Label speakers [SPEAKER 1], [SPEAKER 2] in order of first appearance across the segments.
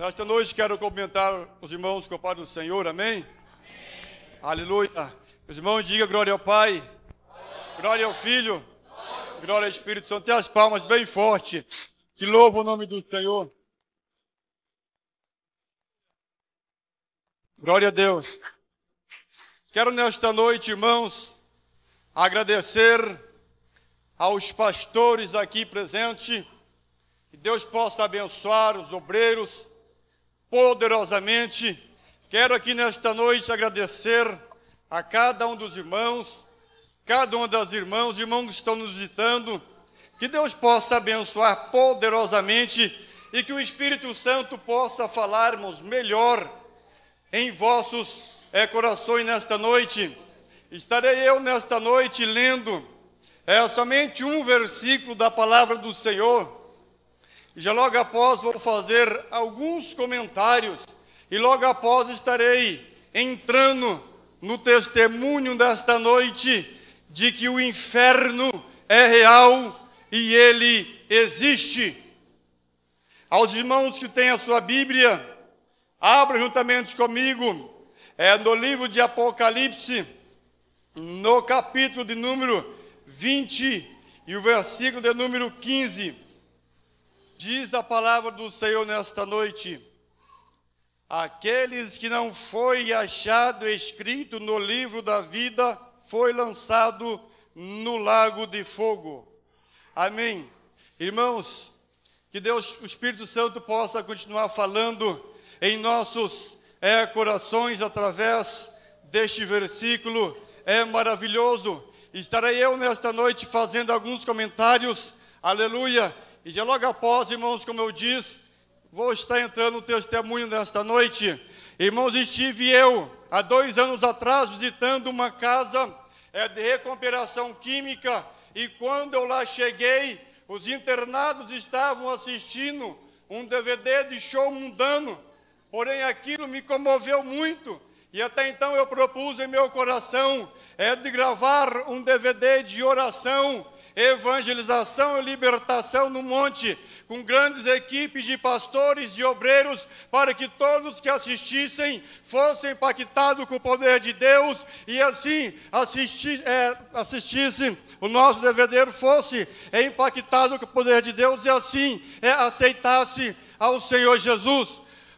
[SPEAKER 1] Nesta noite quero cumprimentar os irmãos com o Pai do Senhor, amém? amém? Aleluia. Os irmãos, diga glória ao Pai, glória, glória ao Filho, glória. glória ao Espírito Santo. Tem as palmas bem forte, que louva o nome do Senhor. Glória a Deus. Quero nesta noite, irmãos, agradecer aos pastores aqui presentes, que Deus possa abençoar os obreiros poderosamente. Quero aqui nesta noite agradecer a cada um dos irmãos, cada uma das irmãs, irmãos que estão nos visitando. Que Deus possa abençoar poderosamente e que o Espírito Santo possa falarmos melhor em vossos é, corações nesta noite. Estarei eu nesta noite lendo é, somente um versículo da palavra do Senhor já logo após vou fazer alguns comentários e logo após estarei entrando no testemunho desta noite de que o inferno é real e ele existe. Aos irmãos que têm a sua Bíblia, abra juntamente comigo, é no livro de Apocalipse, no capítulo de número 20 e o versículo de número 15. Diz a palavra do Senhor nesta noite: Aqueles que não foi achado escrito no livro da vida foi lançado no lago de fogo. Amém. Irmãos, que Deus, o Espírito Santo possa continuar falando em nossos é, corações através deste versículo. É maravilhoso. Estarei eu nesta noite fazendo alguns comentários. Aleluia e já logo após, irmãos, como eu disse, vou estar entrando no testemunho nesta noite. Irmãos, estive eu, há dois anos atrás, visitando uma casa é, de recuperação química, e quando eu lá cheguei, os internados estavam assistindo um DVD de show mundano, porém aquilo me comoveu muito. E até então eu propus em meu coração é de gravar um DVD de oração evangelização e libertação no monte, com grandes equipes de pastores e obreiros, para que todos que assistissem fossem impactados com o poder de Deus e assim assisti, é, assistissem. O nosso devedeiro fosse impactado com o poder de Deus e assim é, aceitasse ao Senhor Jesus.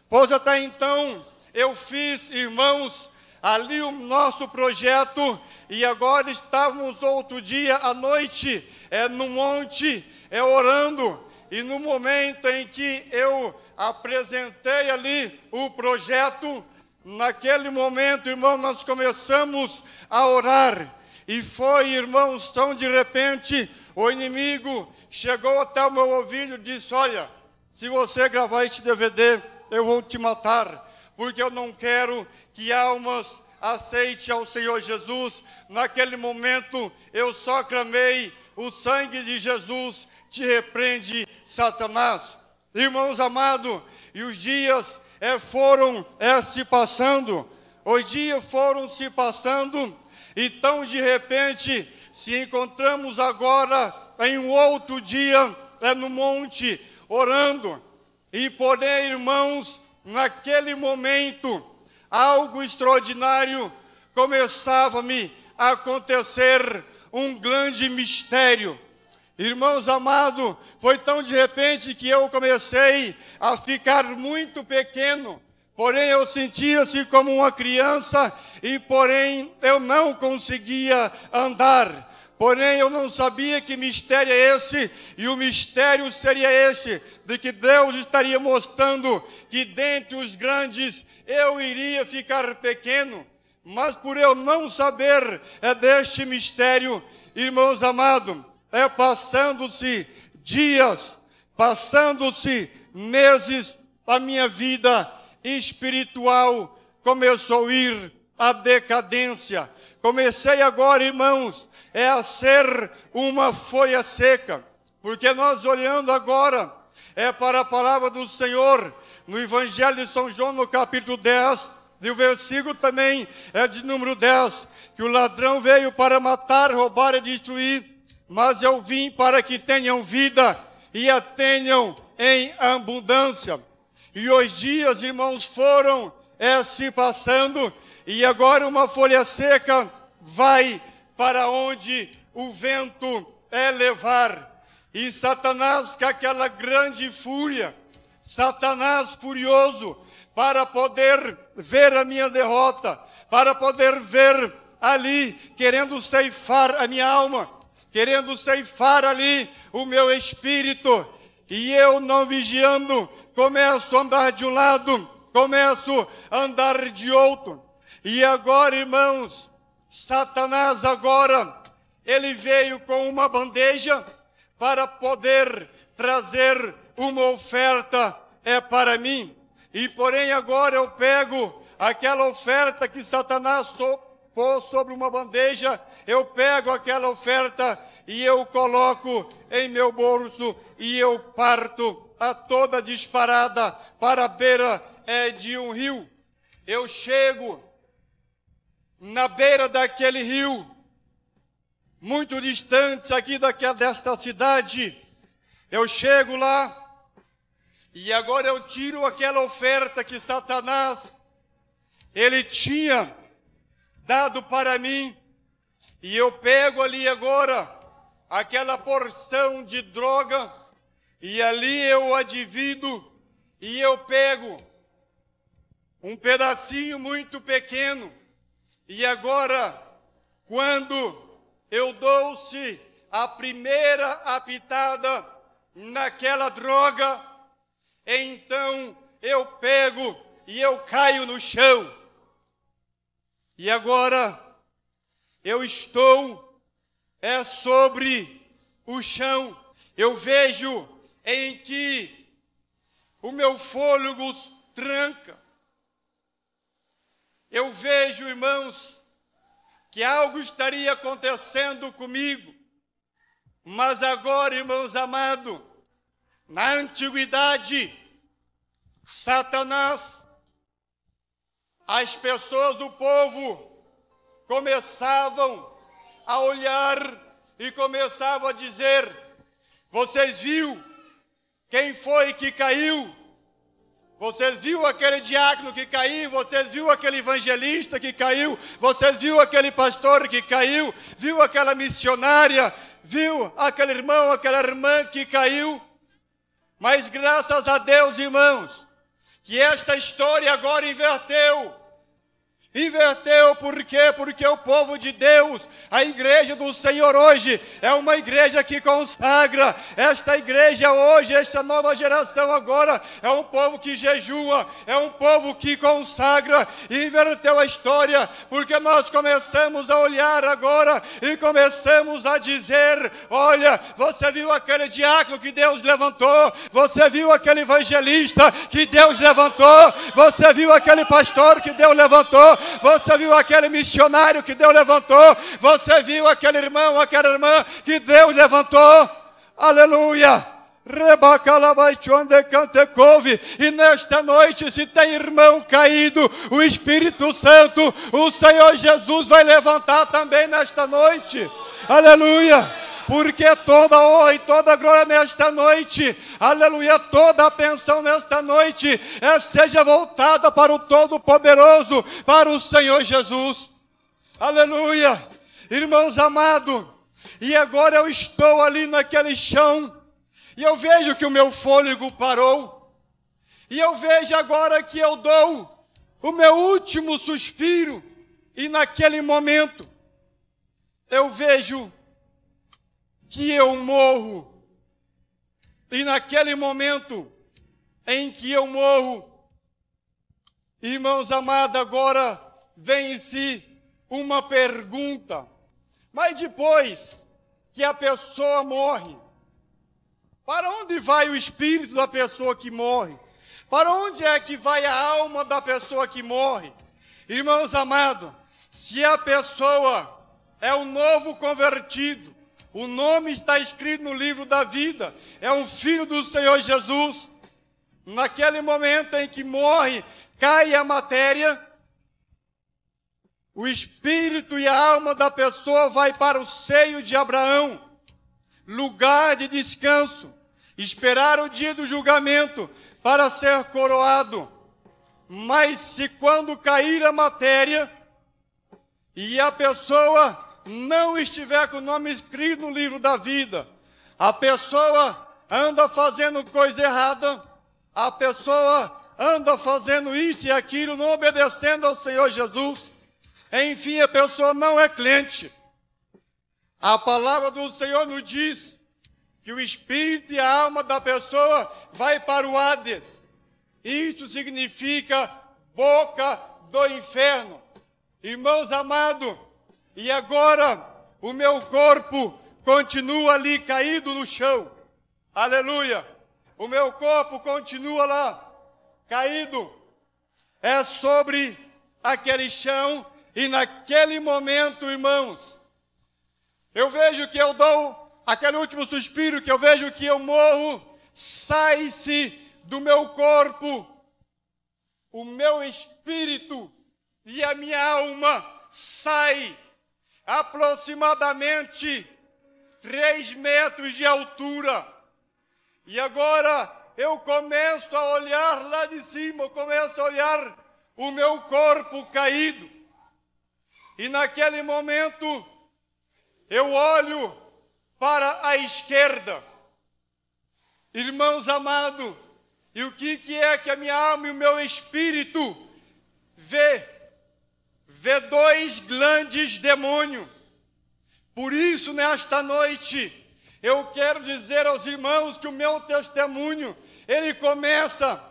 [SPEAKER 1] Pois até então eu fiz, irmãos, ali o nosso projeto, e agora estávamos outro dia à noite, é no monte, é orando, e no momento em que eu apresentei ali o projeto, naquele momento, irmão, nós começamos a orar, e foi, irmãos, tão de repente, o inimigo chegou até o meu ouvido e disse: Olha, se você gravar este DVD, eu vou te matar porque eu não quero que almas aceite ao Senhor Jesus. Naquele momento eu só clamei: o sangue de Jesus te repreende, Satanás. Irmãos amados, e os dias é, foram é, se passando, os dias foram se passando, então de repente se encontramos agora em um outro dia, é no monte, orando. E porém, irmãos, Naquele momento, algo extraordinário começava-me a acontecer, um grande mistério. Irmãos amados, foi tão de repente que eu comecei a ficar muito pequeno, porém eu sentia-se como uma criança e porém eu não conseguia andar. Porém, eu não sabia que mistério é esse, e o mistério seria esse, de que Deus estaria mostrando que dentre os grandes eu iria ficar pequeno. Mas por eu não saber é deste mistério, irmãos amados, é passando-se dias, passando-se meses, a minha vida espiritual começou a ir à decadência Comecei agora, irmãos, é a ser uma folha seca, porque nós olhando agora é para a palavra do Senhor no Evangelho de São João, no capítulo 10, e o versículo também é de número 10, que o ladrão veio para matar, roubar e destruir, mas eu vim para que tenham vida e a tenham em abundância. E os dias, irmãos, foram é, se passando e agora uma folha seca vai para onde o vento é levar. E Satanás, com aquela grande fúria, Satanás furioso, para poder ver a minha derrota, para poder ver ali, querendo ceifar a minha alma, querendo ceifar ali o meu espírito, e eu não vigiando, começo a andar de um lado, começo a andar de outro. E agora, irmãos, Satanás agora, ele veio com uma bandeja para poder trazer uma oferta é para mim. E porém agora eu pego aquela oferta que Satanás so, pôs sobre uma bandeja, eu pego aquela oferta e eu coloco em meu bolso e eu parto a toda disparada para a beira é, de um rio. Eu chego na beira daquele rio, muito distante aqui daquela, desta cidade. Eu chego lá e agora eu tiro aquela oferta que Satanás ele tinha dado para mim e eu pego ali agora aquela porção de droga e ali eu adivido e eu pego um pedacinho muito pequeno e agora, quando eu dou-se a primeira apitada naquela droga, então eu pego e eu caio no chão. E agora eu estou é sobre o chão. Eu vejo em que o meu fôlego tranca eu vejo, irmãos, que algo estaria acontecendo comigo. Mas agora, irmãos amados, na antiguidade, Satanás, as pessoas, o povo, começavam a olhar e começavam a dizer: Vocês viu quem foi que caiu? Vocês viu aquele diácono que caiu, vocês viu aquele evangelista que caiu, vocês viu aquele pastor que caiu, viu aquela missionária, viu aquele irmão, aquela irmã que caiu. Mas graças a Deus, irmãos, que esta história agora inverteu. Inverteu por quê? Porque o povo de Deus, a igreja do Senhor hoje, é uma igreja que consagra. Esta igreja hoje, esta nova geração agora, é um povo que jejua, é um povo que consagra. Inverteu a história, porque nós começamos a olhar agora e começamos a dizer: olha, você viu aquele diácono que Deus levantou, você viu aquele evangelista que Deus levantou, você viu aquele pastor que Deus levantou você viu aquele missionário que Deus levantou, você viu aquele irmão, aquela irmã que Deus levantou. Aleluia! e nesta noite, se tem irmão caído, o Espírito Santo, o Senhor Jesus vai levantar também nesta noite. Aleluia porque toda honra e toda glória nesta noite, aleluia, toda a pensão nesta noite é, seja voltada para o Todo-Poderoso, para o Senhor Jesus. Aleluia, irmãos amados, e agora eu estou ali naquele chão, e eu vejo que o meu fôlego parou, e eu vejo agora que eu dou o meu último suspiro, e naquele momento eu vejo que eu morro. E naquele momento em que eu morro, irmãos amados, agora vem em si uma pergunta. Mas depois que a pessoa morre, para onde vai o espírito da pessoa que morre? Para onde é que vai a alma da pessoa que morre? Irmãos amados, se a pessoa é um novo convertido, o nome está escrito no livro da vida. É um filho do Senhor Jesus. Naquele momento em que morre, cai a matéria, o espírito e a alma da pessoa vai para o seio de Abraão, lugar de descanso, esperar o dia do julgamento para ser coroado. Mas se quando cair a matéria e a pessoa não estiver com o nome escrito no livro da vida, a pessoa anda fazendo coisa errada, a pessoa anda fazendo isso e aquilo, não obedecendo ao Senhor Jesus, enfim, a pessoa não é cliente. A palavra do Senhor nos diz que o espírito e a alma da pessoa vai para o Hades. Isso significa boca do inferno. Irmãos amados, e agora o meu corpo continua ali caído no chão. Aleluia! O meu corpo continua lá caído. É sobre aquele chão e naquele momento, irmãos, eu vejo que eu dou aquele último suspiro, que eu vejo que eu morro, sai-se do meu corpo o meu espírito e a minha alma sai aproximadamente 3 metros de altura. E agora eu começo a olhar lá de cima, eu começo a olhar o meu corpo caído. E naquele momento eu olho para a esquerda. Irmãos amados, e o que, que é que a minha alma e o meu espírito vê vê dois grandes demônios. Por isso, nesta noite, eu quero dizer aos irmãos que o meu testemunho, ele começa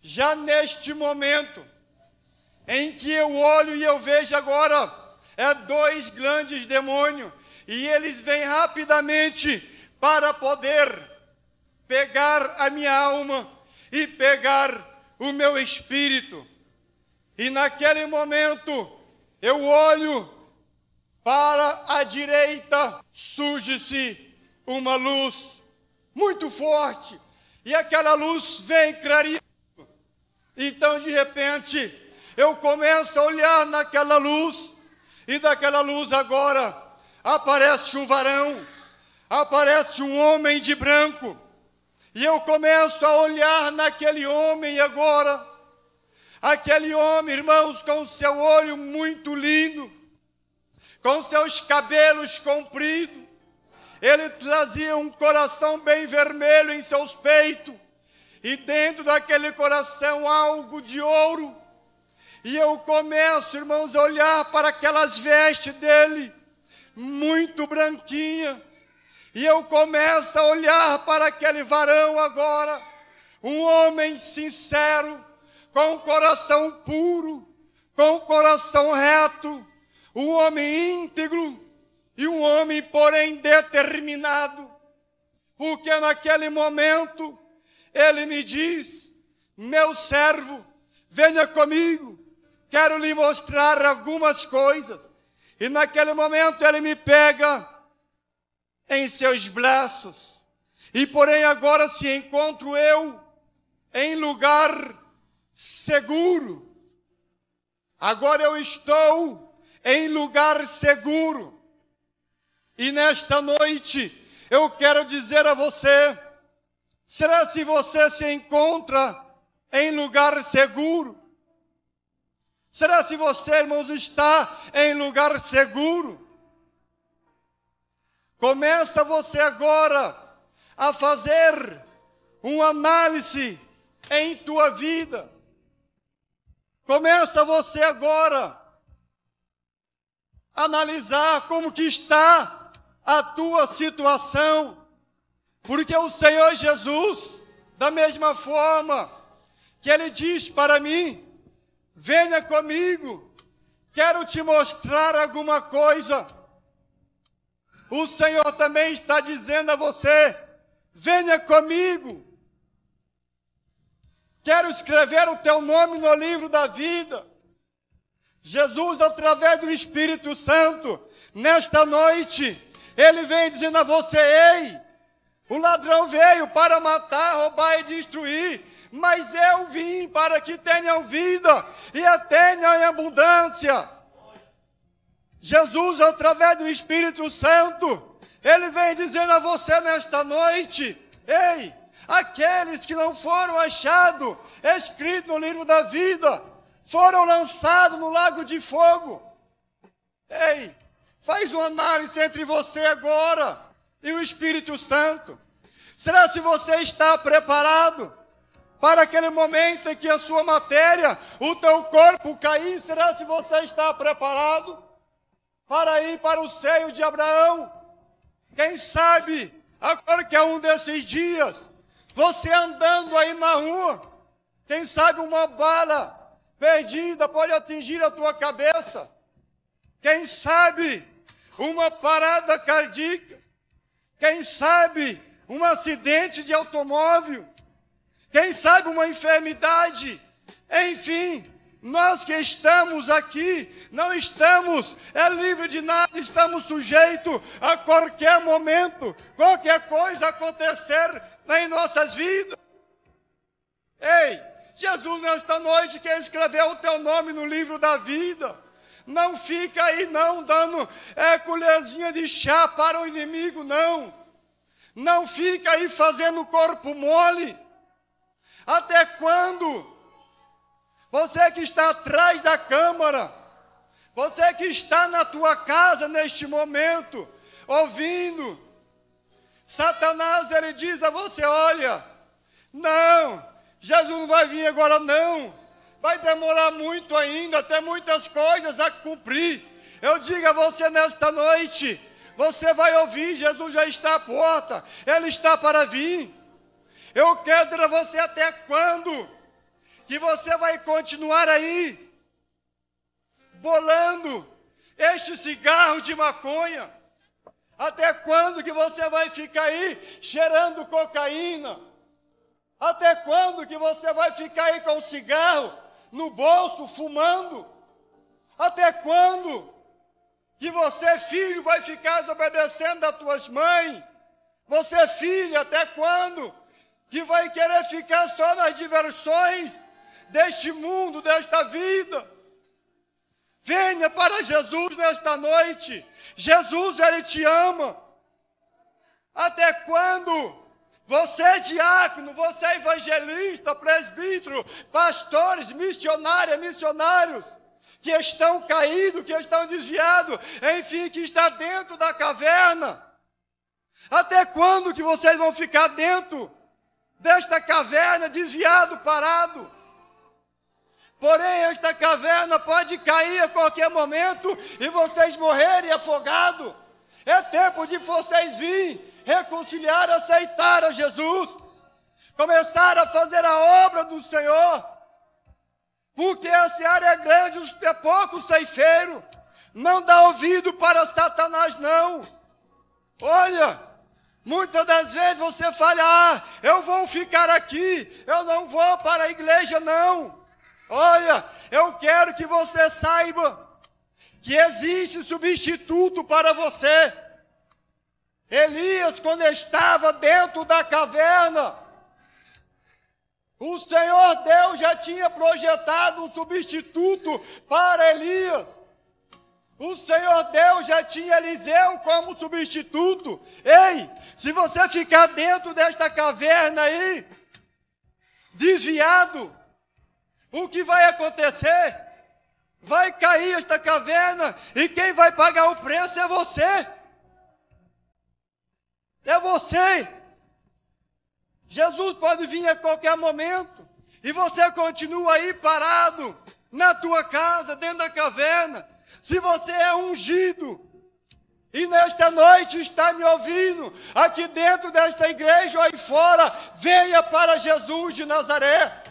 [SPEAKER 1] já neste momento, em que eu olho e eu vejo agora, é dois grandes demônios, e eles vêm rapidamente para poder pegar a minha alma e pegar o meu espírito. E naquele momento eu olho para a direita, surge-se uma luz muito forte, e aquela luz vem clareando. Então, de repente, eu começo a olhar naquela luz, e daquela luz agora aparece um varão, aparece um homem de branco, e eu começo a olhar naquele homem agora Aquele homem, irmãos, com o seu olho muito lindo, com seus cabelos compridos, ele trazia um coração bem vermelho em seus peitos, e dentro daquele coração algo de ouro. E eu começo, irmãos, a olhar para aquelas vestes dele, muito branquinha. E eu começo a olhar para aquele varão agora, um homem sincero, com o coração puro, com o coração reto, um homem íntegro e um homem, porém, determinado, porque naquele momento ele me diz: Meu servo, venha comigo, quero lhe mostrar algumas coisas. E naquele momento ele me pega em seus braços, e porém agora se encontro eu em lugar seguro. Agora eu estou em lugar seguro. E nesta noite eu quero dizer a você: será se você se encontra em lugar seguro? Será se você, irmãos, está em lugar seguro? Começa você agora a fazer uma análise em tua vida. Começa você agora a analisar como que está a tua situação, porque o Senhor Jesus, da mesma forma que ele diz para mim, venha comigo, quero te mostrar alguma coisa. O Senhor também está dizendo a você: venha comigo, Quero escrever o teu nome no livro da vida. Jesus, através do Espírito Santo, nesta noite, ele vem dizendo a você: Ei, o ladrão veio para matar, roubar e destruir, mas eu vim para que tenham vida e a tenham em abundância. Jesus, através do Espírito Santo, ele vem dizendo a você nesta noite: Ei, Aqueles que não foram achados escritos no livro da vida foram lançados no lago de fogo. Ei, faz uma análise entre você agora e o Espírito Santo. Será se você está preparado para aquele momento em que a sua matéria, o teu corpo cair? Será se você está preparado para ir para o seio de Abraão? Quem sabe agora que é um desses dias você andando aí na rua, quem sabe uma bala perdida pode atingir a tua cabeça. Quem sabe uma parada cardíaca. Quem sabe um acidente de automóvel. Quem sabe uma enfermidade. Enfim, nós que estamos aqui, não estamos é livre de nada, estamos sujeitos a qualquer momento, qualquer coisa acontecer em nossas vidas. Ei, Jesus, nesta noite, quer escrever o teu nome no livro da vida. Não fica aí não dando é, colherzinha de chá para o inimigo, não. Não fica aí fazendo corpo mole. Até quando? você que está atrás da câmara, você que está na tua casa neste momento, ouvindo, Satanás ele diz a você: olha, não, Jesus não vai vir agora, não, vai demorar muito ainda, tem muitas coisas a cumprir. Eu digo a você nesta noite: você vai ouvir, Jesus já está à porta, ele está para vir. Eu quero dizer a você até quando e você vai continuar aí, bolando este cigarro de maconha. Até quando que você vai ficar aí cheirando cocaína? Até quando que você vai ficar aí com o cigarro no bolso, fumando? Até quando que você, filho, vai ficar desobedecendo às tuas mães? Você, filho, até quando que vai querer ficar só nas diversões? deste mundo, desta vida. Venha para Jesus nesta noite. Jesus, Ele te ama. Até quando? Você é diácono, você é evangelista, presbítero, pastores, missionária, missionários, que estão caídos, que estão desviados, enfim, que está dentro da caverna. Até quando que vocês vão ficar dentro desta caverna, desviado, parado? Porém, esta caverna pode cair a qualquer momento e vocês morrerem afogados. É tempo de vocês vir, reconciliar, aceitar a Jesus, começar a fazer a obra do Senhor, porque a seara é grande, os é poucos Não dá ouvido para Satanás, não. Olha, muitas das vezes você fala: ah, eu vou ficar aqui, eu não vou para a igreja, não. Olha, eu quero que você saiba que existe substituto para você. Elias, quando estava dentro da caverna, o Senhor Deus já tinha projetado um substituto para Elias. O Senhor Deus já tinha Eliseu como substituto. Ei, se você ficar dentro desta caverna aí, desviado, o que vai acontecer? Vai cair esta caverna e quem vai pagar o preço é você. É você. Jesus pode vir a qualquer momento e você continua aí parado na tua casa, dentro da caverna. Se você é ungido e nesta noite está me ouvindo, aqui dentro desta igreja ou aí fora, venha para Jesus de Nazaré.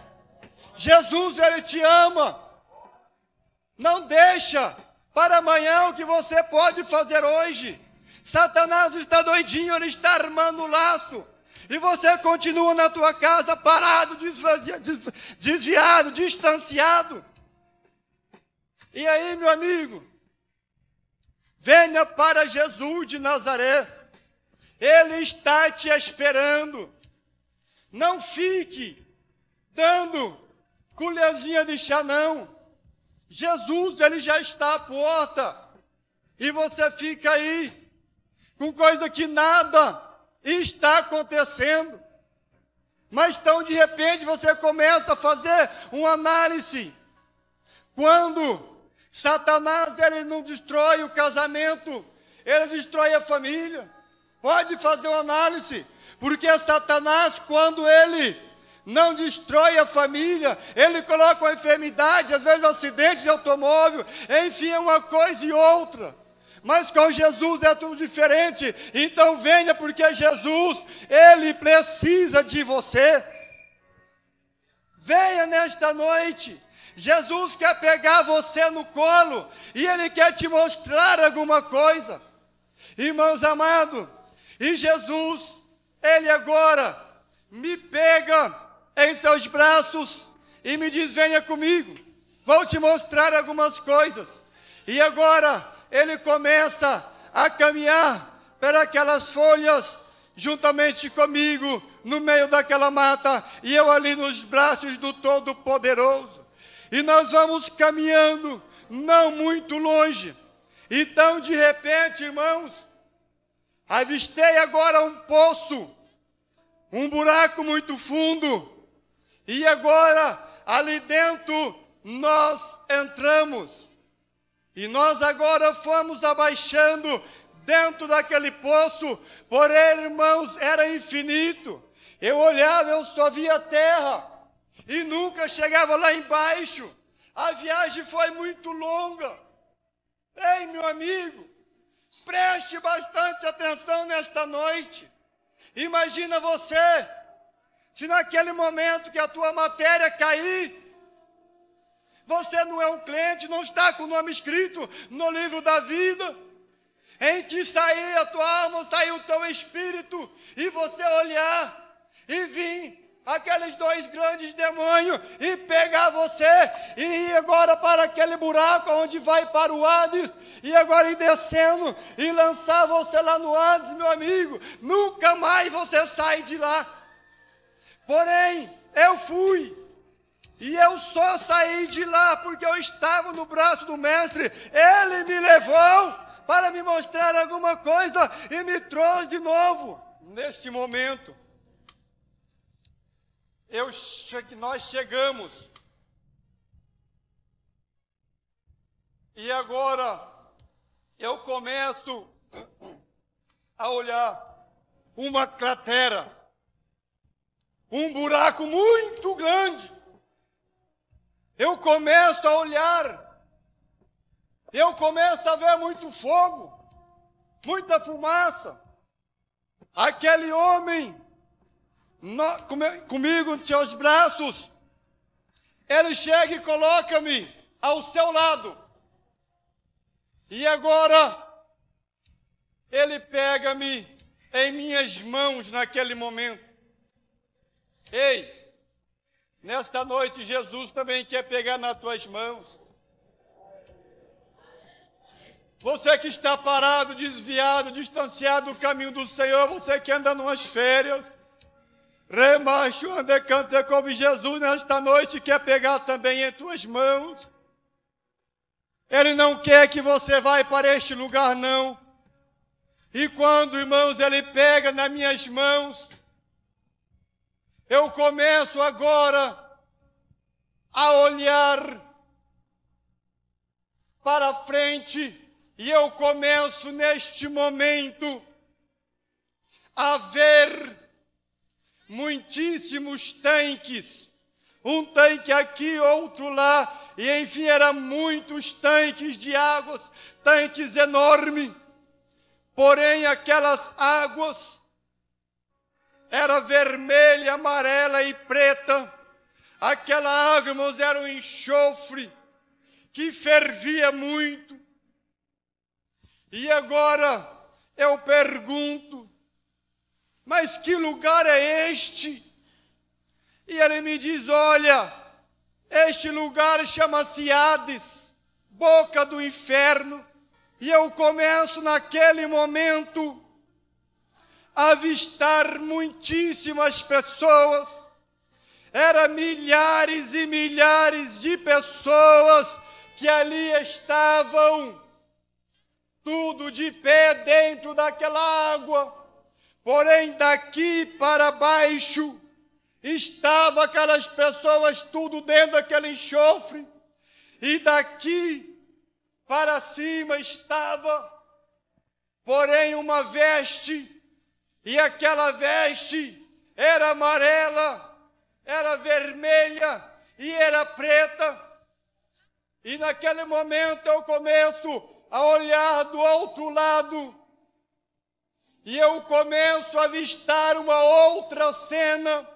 [SPEAKER 1] Jesus, Ele te ama. Não deixa para amanhã o que você pode fazer hoje. Satanás está doidinho, ele está armando o laço. E você continua na tua casa parado, desviado, distanciado. E aí, meu amigo, venha para Jesus de Nazaré. Ele está te esperando. Não fique dando colherzinha de chá, não. Jesus, ele já está à porta. E você fica aí, com coisa que nada está acontecendo. Mas então, de repente, você começa a fazer uma análise. Quando Satanás ele não destrói o casamento, ele destrói a família. Pode fazer uma análise, porque Satanás, quando ele não destrói a família, ele coloca uma enfermidade, às vezes um acidente de automóvel, enfim, é uma coisa e outra. Mas com Jesus é tudo diferente. Então venha, porque Jesus, ele precisa de você. Venha nesta noite. Jesus quer pegar você no colo e ele quer te mostrar alguma coisa. Irmãos amados, e Jesus, ele agora me pega em seus braços e me diz: Venha comigo, vou te mostrar algumas coisas. E agora ele começa a caminhar para aquelas folhas, juntamente comigo, no meio daquela mata, e eu ali nos braços do Todo-Poderoso. E nós vamos caminhando, não muito longe. Então, de repente, irmãos, avistei agora um poço, um buraco muito fundo, e agora, ali dentro, nós entramos. E nós agora fomos abaixando dentro daquele poço, porém, irmãos, era infinito. Eu olhava, eu só via terra e nunca chegava lá embaixo. A viagem foi muito longa. Ei, meu amigo, preste bastante atenção nesta noite. Imagina você se naquele momento que a tua matéria cair, você não é um cliente, não está com o nome escrito no livro da vida, em que sair a tua alma, sair o teu espírito, e você olhar e vir aqueles dois grandes demônios e pegar você e ir agora para aquele buraco onde vai para o Hades e agora ir descendo e lançar você lá no Hades, meu amigo. Nunca mais você sai de lá. Porém, eu fui. E eu só saí de lá porque eu estava no braço do mestre. Ele me levou para me mostrar alguma coisa e me trouxe de novo. Neste momento, eu che nós chegamos. E agora eu começo a olhar uma cratera um buraco muito grande. Eu começo a olhar, eu começo a ver muito fogo, muita fumaça. Aquele homem no, com, comigo nos seus braços, ele chega e coloca-me ao seu lado. E agora ele pega-me em minhas mãos naquele momento. Ei, nesta noite Jesus também quer pegar nas tuas mãos. Você que está parado, desviado, distanciado do caminho do Senhor, você que anda numas férias, remacho, andecante, como Jesus nesta noite quer pegar também em tuas mãos. Ele não quer que você vá para este lugar, não. E quando, irmãos, ele pega nas minhas mãos, eu começo agora a olhar para frente e eu começo neste momento a ver muitíssimos tanques, um tanque aqui, outro lá, e enfim, eram muitos tanques de águas, tanques enormes. Porém, aquelas águas era vermelha, amarela e preta. Aquela água, irmãos, era um enxofre que fervia muito. E agora eu pergunto: mas que lugar é este? E ele me diz: olha, este lugar chama-se Hades, boca do inferno. E eu começo naquele momento avistar muitíssimas pessoas. Era milhares e milhares de pessoas que ali estavam, tudo de pé dentro daquela água. Porém, daqui para baixo, estava aquelas pessoas tudo dentro daquele enxofre, e daqui para cima estava, porém, uma veste e aquela veste era amarela, era vermelha e era preta. E naquele momento eu começo a olhar do outro lado e eu começo a avistar uma outra cena,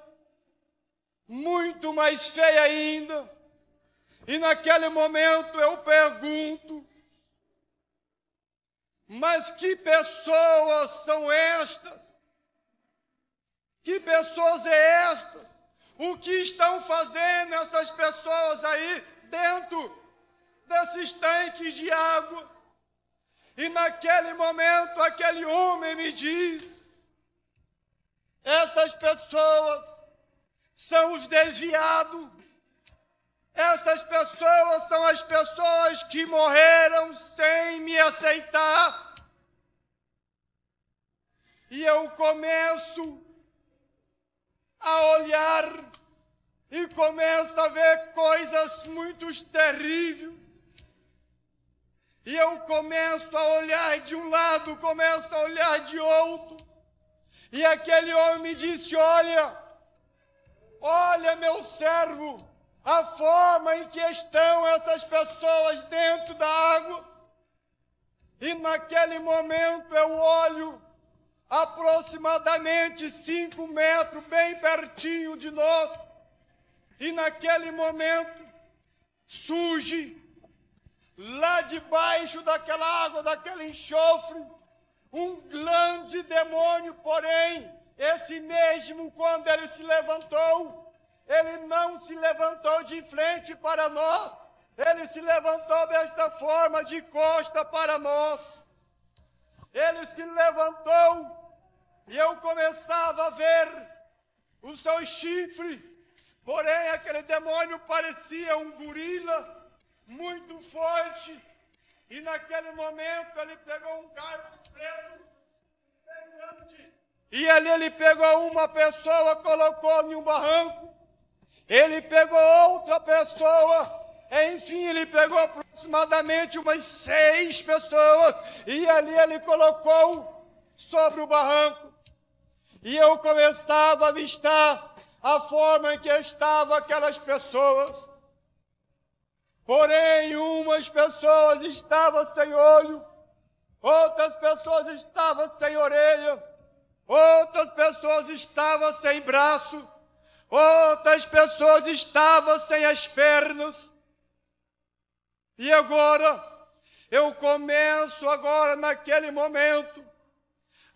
[SPEAKER 1] muito mais feia ainda. E naquele momento eu pergunto: mas que pessoas são estas que pessoas é estas? O que estão fazendo essas pessoas aí dentro desses tanques de água? E naquele momento aquele homem me diz: essas pessoas são os desviados, essas pessoas são as pessoas que morreram sem me aceitar. E eu começo a olhar e começa a ver coisas muito terríveis. E eu começo a olhar de um lado, começo a olhar de outro. E aquele homem disse: Olha, olha, meu servo, a forma em que estão essas pessoas dentro da água. E naquele momento eu olho aproximadamente cinco metros, bem pertinho de nós, e naquele momento surge lá debaixo daquela água, daquele enxofre, um grande demônio, porém, esse mesmo, quando ele se levantou, ele não se levantou de frente para nós, ele se levantou desta forma, de costa para nós. Ele se levantou e eu começava a ver o seu chifre, porém aquele demônio parecia um gorila muito forte. E naquele momento ele pegou um garfo preto E ali ele pegou uma pessoa, colocou em um barranco. Ele pegou outra pessoa. Enfim, ele pegou aproximadamente umas seis pessoas. E ali ele colocou sobre o barranco. E eu começava a avistar a forma em que estavam aquelas pessoas. Porém, umas pessoas estavam sem olho, outras pessoas estavam sem orelha, outras pessoas estavam sem braço, outras pessoas estavam sem as pernas. E agora, eu começo agora naquele momento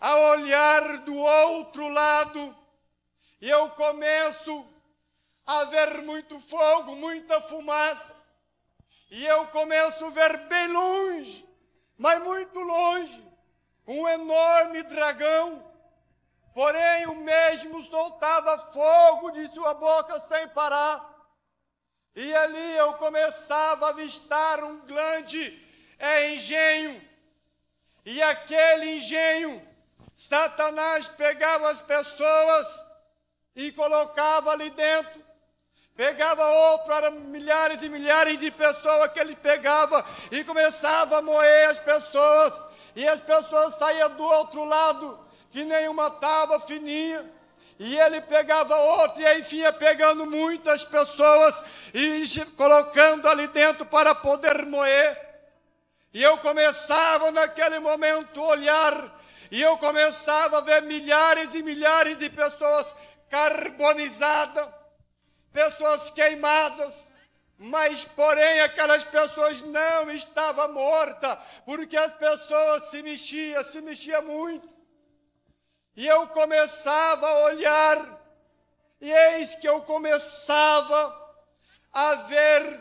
[SPEAKER 1] a olhar do outro lado e eu começo a ver muito fogo, muita fumaça. E eu começo a ver bem longe, mas muito longe, um enorme dragão. Porém, o mesmo soltava fogo de sua boca sem parar. E ali eu começava a avistar um grande engenho. E aquele engenho Satanás pegava as pessoas e colocava ali dentro. Pegava outro, eram milhares e milhares de pessoas que ele pegava e começava a moer as pessoas. E as pessoas saíam do outro lado, que nem uma tábua fininha. E ele pegava outro, e aí vinha pegando muitas pessoas e colocando ali dentro para poder moer. E eu começava naquele momento a olhar e eu começava a ver milhares e milhares de pessoas carbonizadas, pessoas queimadas. Mas, porém, aquelas pessoas não estavam mortas, porque as pessoas se mexiam, se mexiam muito. E eu começava a olhar, e eis que eu começava a ver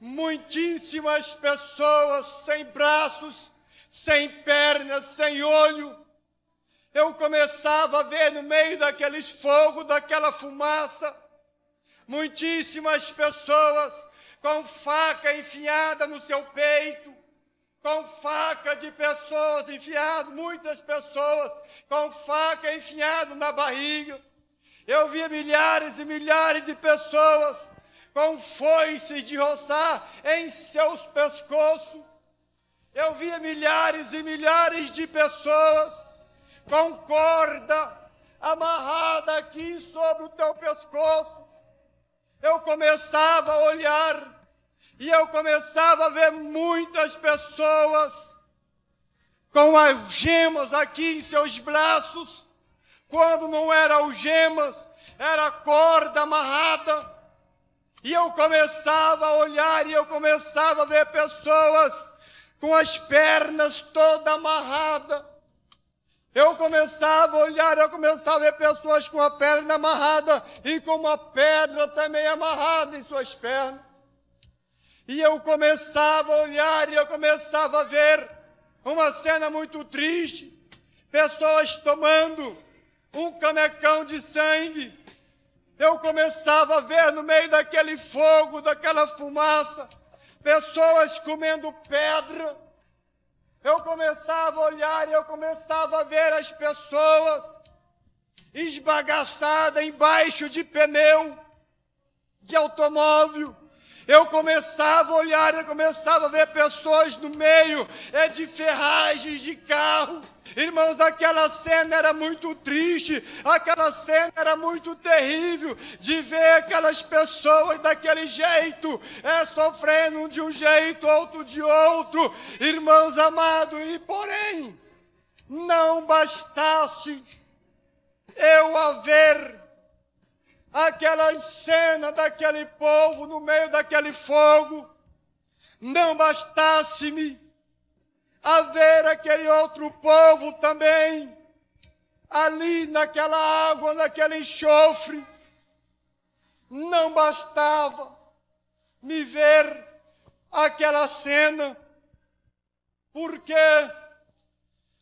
[SPEAKER 1] muitíssimas pessoas sem braços, sem pernas, sem olho. Eu começava a ver no meio daqueles fogos, daquela fumaça, muitíssimas pessoas com faca enfiada no seu peito, com faca de pessoas enfiado, muitas pessoas com faca enfiado na barriga. Eu via milhares e milhares de pessoas com foices de roçar em seus pescoços. Eu via milhares e milhares de pessoas com corda amarrada aqui sobre o teu pescoço. Eu começava a olhar e eu começava a ver muitas pessoas com algemas aqui em seus braços, quando não era algemas, era corda amarrada. E eu começava a olhar e eu começava a ver pessoas com as pernas toda amarrada. Eu começava a olhar, eu começava a ver pessoas com a perna amarrada e com uma pedra também amarrada em suas pernas. E eu começava a olhar e eu começava a ver uma cena muito triste: pessoas tomando um canecão de sangue. Eu começava a ver no meio daquele fogo, daquela fumaça, pessoas comendo pedra. Eu começava a olhar e eu começava a ver as pessoas esbagaçadas embaixo de pneu de automóvel. Eu começava a olhar, eu começava a ver pessoas no meio, é de ferragens de carro. Irmãos, aquela cena era muito triste, aquela cena era muito terrível de ver aquelas pessoas daquele jeito, é sofrendo de um jeito, outro de outro. Irmãos amados, e porém, não bastasse eu haver aquela cena daquele povo no meio daquele fogo, não bastasse-me haver aquele outro povo também, ali naquela água, naquele enxofre, não bastava me ver aquela cena, porque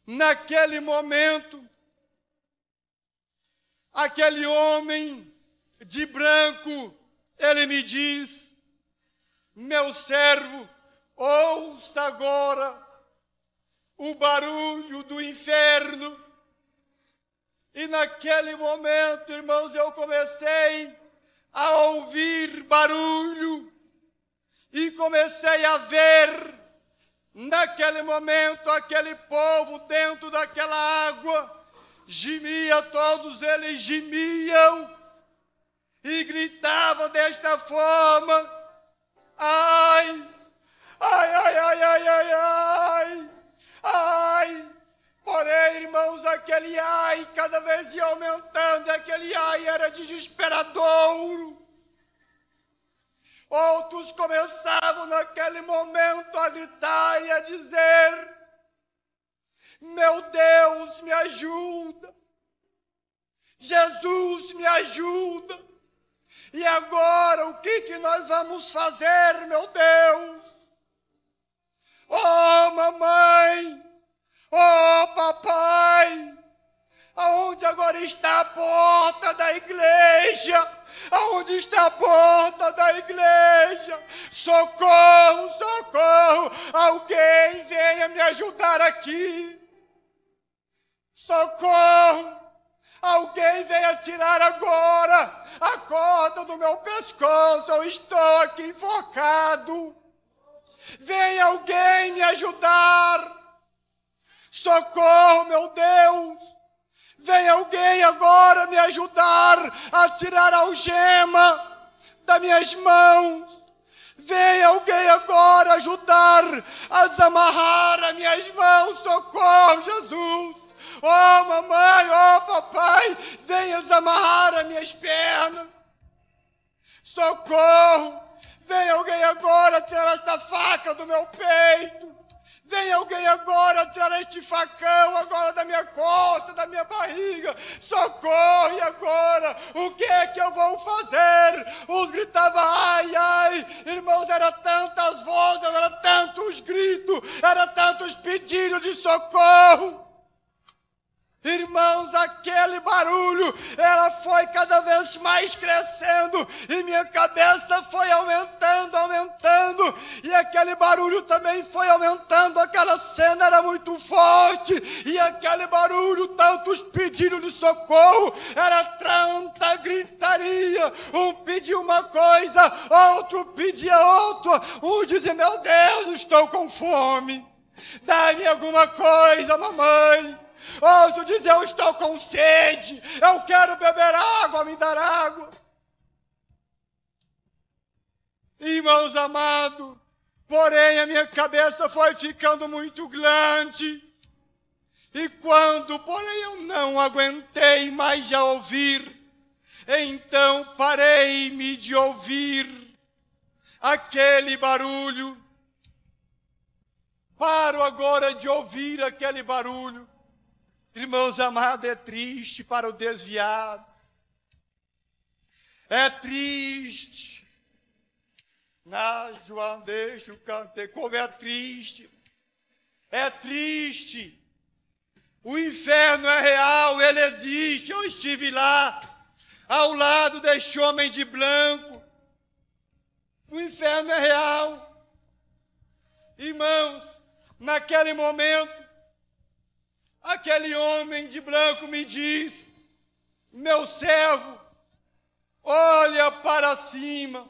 [SPEAKER 1] naquele momento, aquele homem de branco, ele me diz: Meu servo, ouça agora o barulho do inferno. E naquele momento, irmãos, eu comecei a ouvir barulho e comecei a ver naquele momento aquele povo dentro daquela água. Gemia, todos eles gemiam e gritava desta forma: ai, ai, ai, ai, ai, ai, ai, ai. Porém, irmãos, aquele ai cada vez ia aumentando, aquele ai era desesperador. Outros começavam naquele momento a gritar e a dizer: Meu Deus, me ajuda! Jesus, me ajuda! E agora o que, que nós vamos fazer, meu Deus? Oh, mamãe! Oh, papai! Aonde agora está a porta da igreja? Aonde está a porta da igreja? Socorro, socorro! Alguém venha me ajudar aqui! Socorro! Alguém venha tirar agora a corda do meu pescoço, eu estou aqui enforcado. Venha alguém me ajudar. Socorro, meu Deus. Venha alguém agora me ajudar a tirar a algema das minhas mãos. Venha alguém agora ajudar a desamarrar as minhas mãos. Socorro, Jesus. Oh, mamãe, oh, papai, venha desamarrar as minhas pernas. Socorro! Vem alguém agora tirar esta faca do meu peito. Vem alguém agora tirar este facão agora da minha costa, da minha barriga. Socorro! E agora? O que é que eu vou fazer? Os gritavam, ai, ai. Irmãos, era tantas vozes, era tantos gritos, era tantos pedidos de socorro. Irmãos, aquele barulho, ela foi cada vez mais crescendo e minha cabeça foi aumentando, aumentando, e aquele barulho também foi aumentando. Aquela cena era muito forte, e aquele barulho, tantos pedidos de socorro, era tanta gritaria. Um pedia uma coisa, outro pedia outra. Um dizia: Meu Deus, estou com fome, dá-me alguma coisa, mamãe. Ouso dizer, eu estou com sede, eu quero beber água, me dar água. Irmãos amados, porém a minha cabeça foi ficando muito grande. E quando, porém, eu não aguentei mais a ouvir, então parei-me de ouvir aquele barulho. Paro agora de ouvir aquele barulho. Irmãos amados, é triste para o desviado. É triste. Na João, deixa o cantei. Como é triste. É triste. O inferno é real, ele existe. Eu estive lá, ao lado deste homem de branco. O inferno é real. Irmãos, naquele momento, Aquele homem de branco me diz: Meu servo, olha para cima.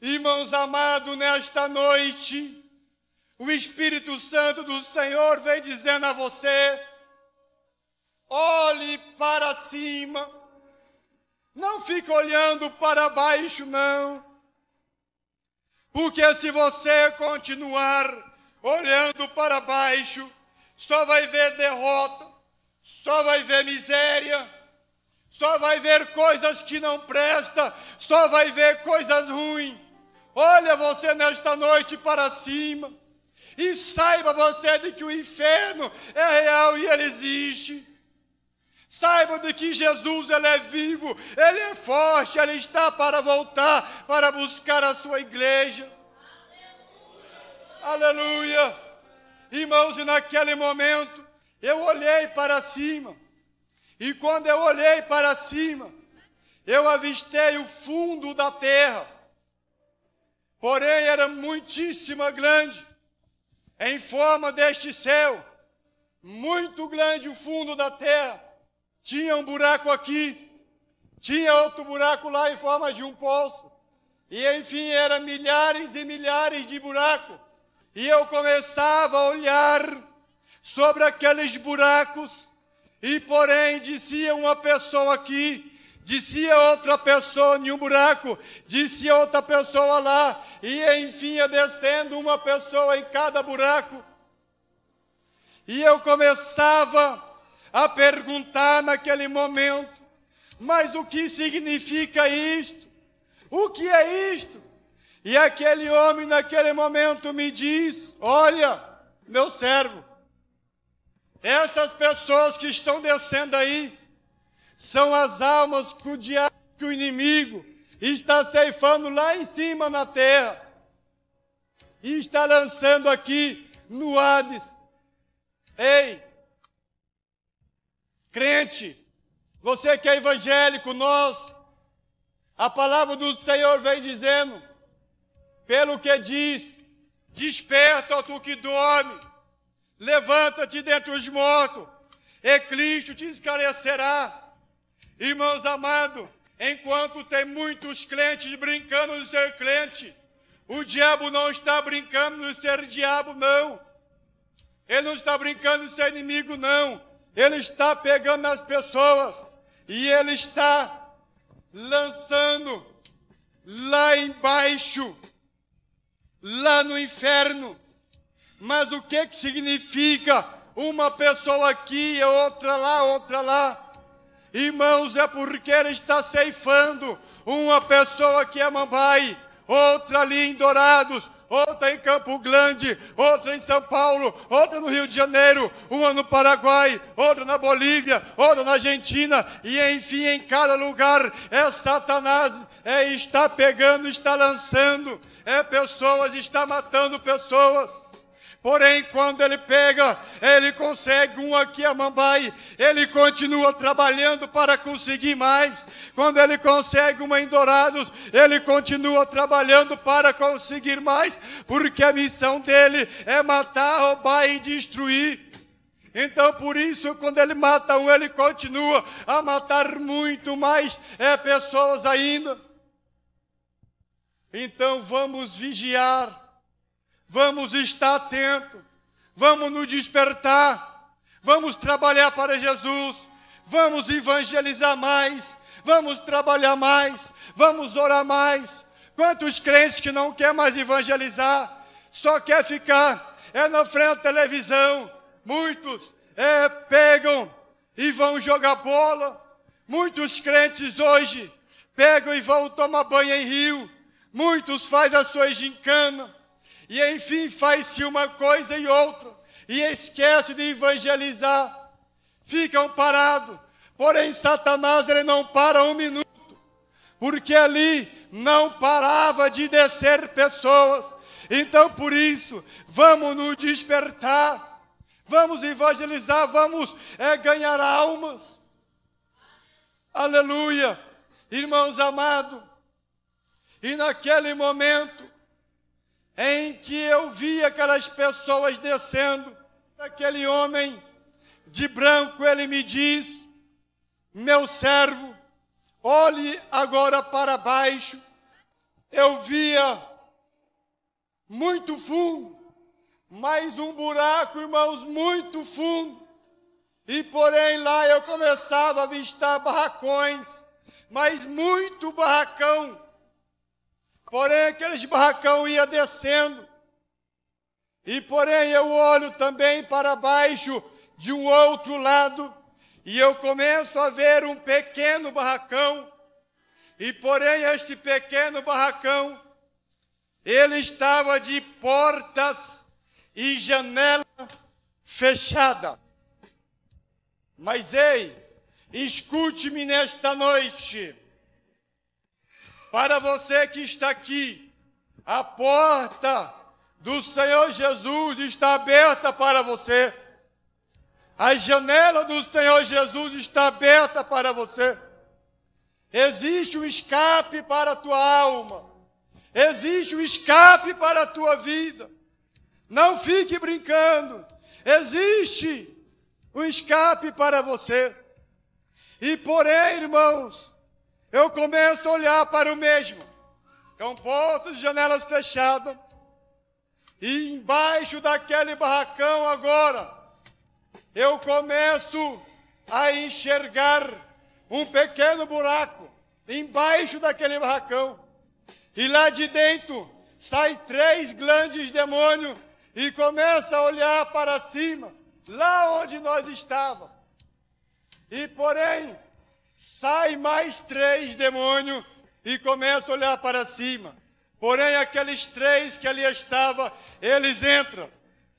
[SPEAKER 1] Irmãos amados, nesta noite, o Espírito Santo do Senhor vem dizendo a você: olhe para cima, não fique olhando para baixo, não, porque se você continuar olhando para baixo, só vai ver derrota, só vai ver miséria, só vai ver coisas que não presta, só vai ver coisas ruins. Olha você nesta noite para cima e saiba você de que o inferno é real e ele existe. Saiba de que Jesus ele é vivo, ele é forte, ele está para voltar para buscar a sua igreja. Aleluia. Aleluia. Irmãos, e naquele momento eu olhei para cima, e quando eu olhei para cima, eu avistei o fundo da terra, porém era muitíssima grande, em forma deste céu, muito grande o fundo da terra. Tinha um buraco aqui, tinha outro buraco lá em forma de um poço, e enfim, eram milhares e milhares de buracos e eu começava a olhar sobre aqueles buracos, e porém dizia uma pessoa aqui, dizia outra pessoa em um buraco, dizia outra pessoa lá, e enfim ia descendo uma pessoa em cada buraco. E eu começava a perguntar naquele momento, mas o que significa isto? O que é isto? E aquele homem, naquele momento, me diz: Olha, meu servo, essas pessoas que estão descendo aí são as almas que o diabo, que o inimigo, está ceifando lá em cima na terra e está lançando aqui no Hades. Ei, crente, você que é evangélico, nós, a palavra do Senhor vem dizendo pelo que diz: Desperta, tu que dorme, levanta-te dentre os mortos, e Cristo te esclarecerá. Irmãos amados, enquanto tem muitos crentes brincando de ser crente, o diabo não está brincando de ser diabo, não. Ele não está brincando de ser inimigo, não. Ele está pegando as pessoas e ele está lançando lá embaixo lá no inferno. Mas o que, que significa uma pessoa aqui, e outra lá, outra lá? Irmãos, é porque ele está ceifando uma pessoa aqui é Mambai, outra ali em Dourados, outra em Campo Grande, outra em São Paulo, outra no Rio de Janeiro, uma no Paraguai, outra na Bolívia, outra na Argentina, e enfim, em cada lugar é Satanás é está pegando, está lançando, é pessoas, está matando pessoas. Porém, quando ele pega, ele consegue um aqui a Mambai, ele continua trabalhando para conseguir mais. Quando ele consegue uma em Dourados, ele continua trabalhando para conseguir mais, porque a missão dele é matar, roubar e destruir. Então, por isso, quando ele mata um, ele continua a matar muito mais é, pessoas ainda. Então vamos vigiar, vamos estar atento, vamos nos despertar, vamos trabalhar para Jesus, vamos evangelizar mais, vamos trabalhar mais, vamos orar mais. Quantos crentes que não quer mais evangelizar, só quer ficar é na frente da televisão. Muitos é, pegam e vão jogar bola. Muitos crentes hoje pegam e vão tomar banho em rio Muitos fazem a sua gincana, e enfim faz-se uma coisa e outra, e esquece de evangelizar, ficam parados. Porém, Satanás ele não para um minuto, porque ali não parava de descer pessoas. Então, por isso, vamos nos despertar, vamos evangelizar, vamos é, ganhar almas. Aleluia, irmãos amados. E naquele momento em que eu vi aquelas pessoas descendo, aquele homem de branco, ele me diz: Meu servo, olhe agora para baixo. Eu via muito fundo, mais um buraco, irmãos, muito fundo. E porém lá eu começava a avistar barracões, mas muito barracão Porém, aqueles barracão ia descendo. E porém, eu olho também para baixo de um outro lado e eu começo a ver um pequeno barracão. E porém, este pequeno barracão, ele estava de portas e janela fechada. Mas ei, escute-me nesta noite. Para você que está aqui, a porta do Senhor Jesus está aberta para você. A janela do Senhor Jesus está aberta para você. Existe um escape para a tua alma. Existe um escape para a tua vida. Não fique brincando. Existe um escape para você. E porém, irmãos, eu começo a olhar para o mesmo, com é portas e janelas fechadas, e embaixo daquele barracão agora, eu começo a enxergar um pequeno buraco embaixo daquele barracão, e lá de dentro sai três grandes demônios e começa a olhar para cima, lá onde nós estávamos. E porém, Sai mais três demônios e começa a olhar para cima. Porém, aqueles três que ali estavam, eles entram.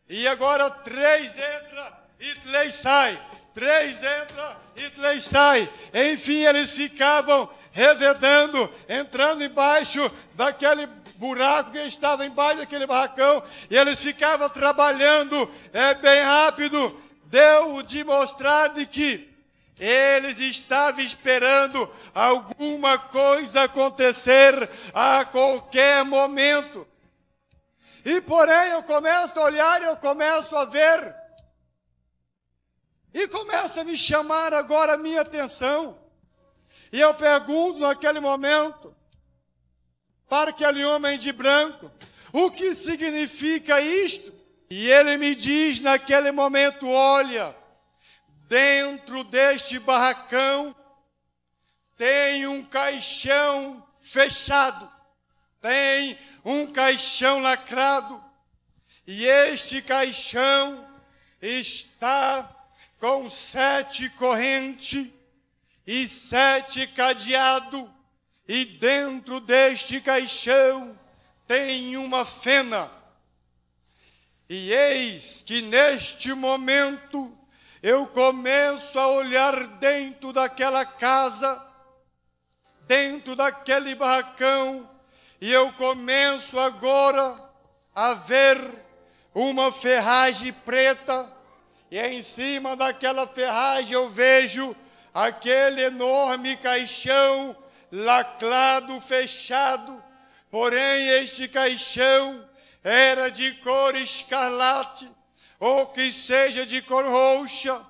[SPEAKER 1] E agora três entram e três saem. Três entram e três saem. Enfim, eles ficavam revedando, entrando embaixo daquele buraco que estava embaixo daquele barracão, e eles ficavam trabalhando é, bem rápido. Deu de mostrar de que eles estavam esperando alguma coisa acontecer a qualquer momento. E porém eu começo a olhar, eu começo a ver, e começa a me chamar agora a minha atenção. E eu pergunto naquele momento, para aquele homem de branco, o que significa isto? E ele me diz naquele momento: olha, Dentro deste barracão tem um caixão fechado, tem um caixão lacrado, e este caixão está com sete correntes e sete cadeados, e dentro deste caixão tem uma fena. E eis que neste momento eu começo a olhar dentro daquela casa, dentro daquele barracão, e eu começo agora a ver uma ferragem preta, e em cima daquela ferragem eu vejo aquele enorme caixão lacrado, fechado, porém este caixão era de cor escarlate ou que seja de cor roxa.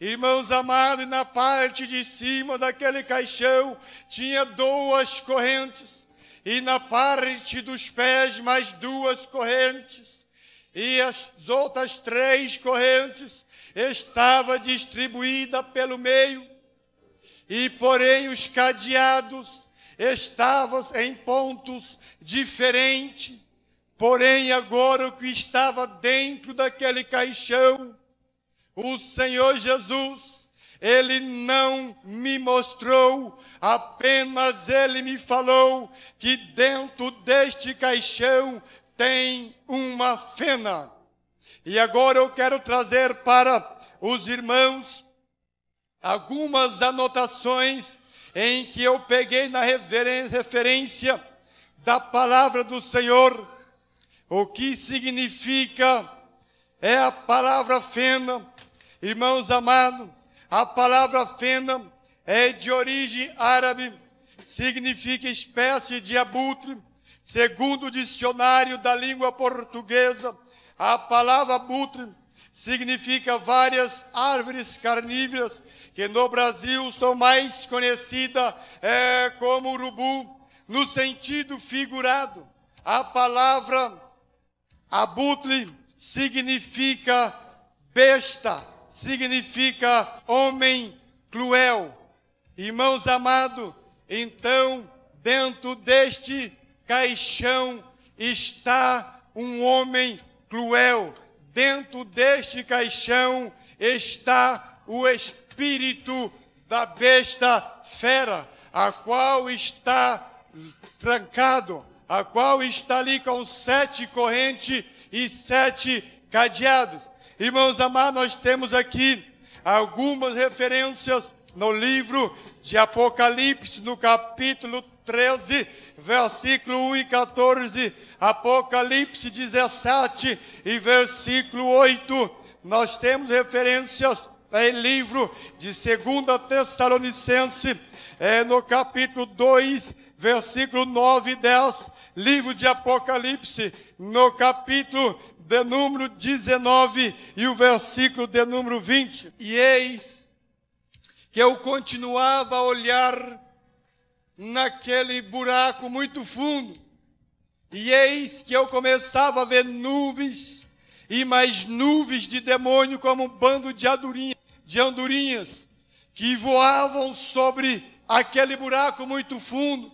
[SPEAKER 1] Irmãos amados, na parte de cima daquele caixão tinha duas correntes, e na parte dos pés mais duas correntes, e as outras três correntes estava distribuída pelo meio, e porém os cadeados estavam em pontos diferentes Porém, agora o que estava dentro daquele caixão, o Senhor Jesus, ele não me mostrou, apenas ele me falou que dentro deste caixão tem uma fena. E agora eu quero trazer para os irmãos algumas anotações em que eu peguei na referência da palavra do Senhor o que significa é a palavra fenda. Irmãos amados, a palavra fenda é de origem árabe, significa espécie de abutre. Segundo o dicionário da língua portuguesa, a palavra abutre significa várias árvores carnívoras que no Brasil são mais conhecidas é, como urubu, no sentido figurado. A palavra Abutre significa besta, significa homem cruel. Irmãos amados, então, dentro deste caixão está um homem cruel. Dentro deste caixão está o espírito da besta fera, a qual está trancado a qual está ali com sete correntes e sete cadeados. Irmãos amados, nós temos aqui algumas referências no livro de Apocalipse, no capítulo 13, versículo 1 e 14, Apocalipse 17 e versículo 8. Nós temos referências em livro de 2 Tessalonicense, é, no capítulo 2, versículo 9 e 10, livro de Apocalipse, no capítulo de número 19 e o versículo de número 20. E eis que eu continuava a olhar naquele buraco muito fundo, e eis que eu começava a ver nuvens e mais nuvens de demônio como um bando de, adurinha, de andorinhas que voavam sobre aquele buraco muito fundo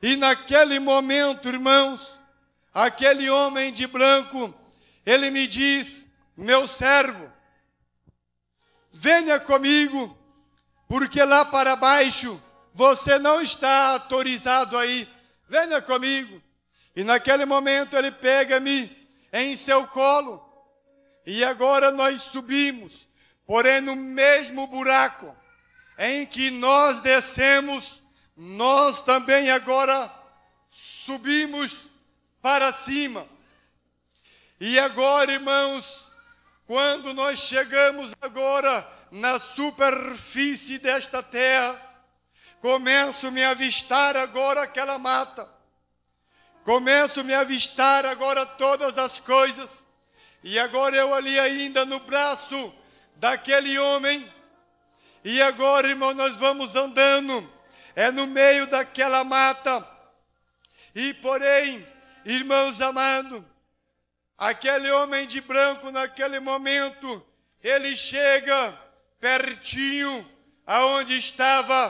[SPEAKER 1] e naquele momento, irmãos, aquele homem de branco, ele me diz: Meu servo, venha comigo, porque lá para baixo você não está autorizado aí. Venha comigo. E naquele momento ele pega-me em seu colo. E agora nós subimos, porém no mesmo buraco em que nós descemos, nós também agora subimos para cima. E agora, irmãos, quando nós chegamos agora na superfície desta terra, começo a me avistar agora aquela mata. Começo a me avistar agora todas as coisas. E agora eu ali ainda no braço daquele homem. E agora, irmão, nós vamos andando é no meio daquela mata. E porém, irmãos amados, aquele homem de branco naquele momento, ele chega pertinho aonde estava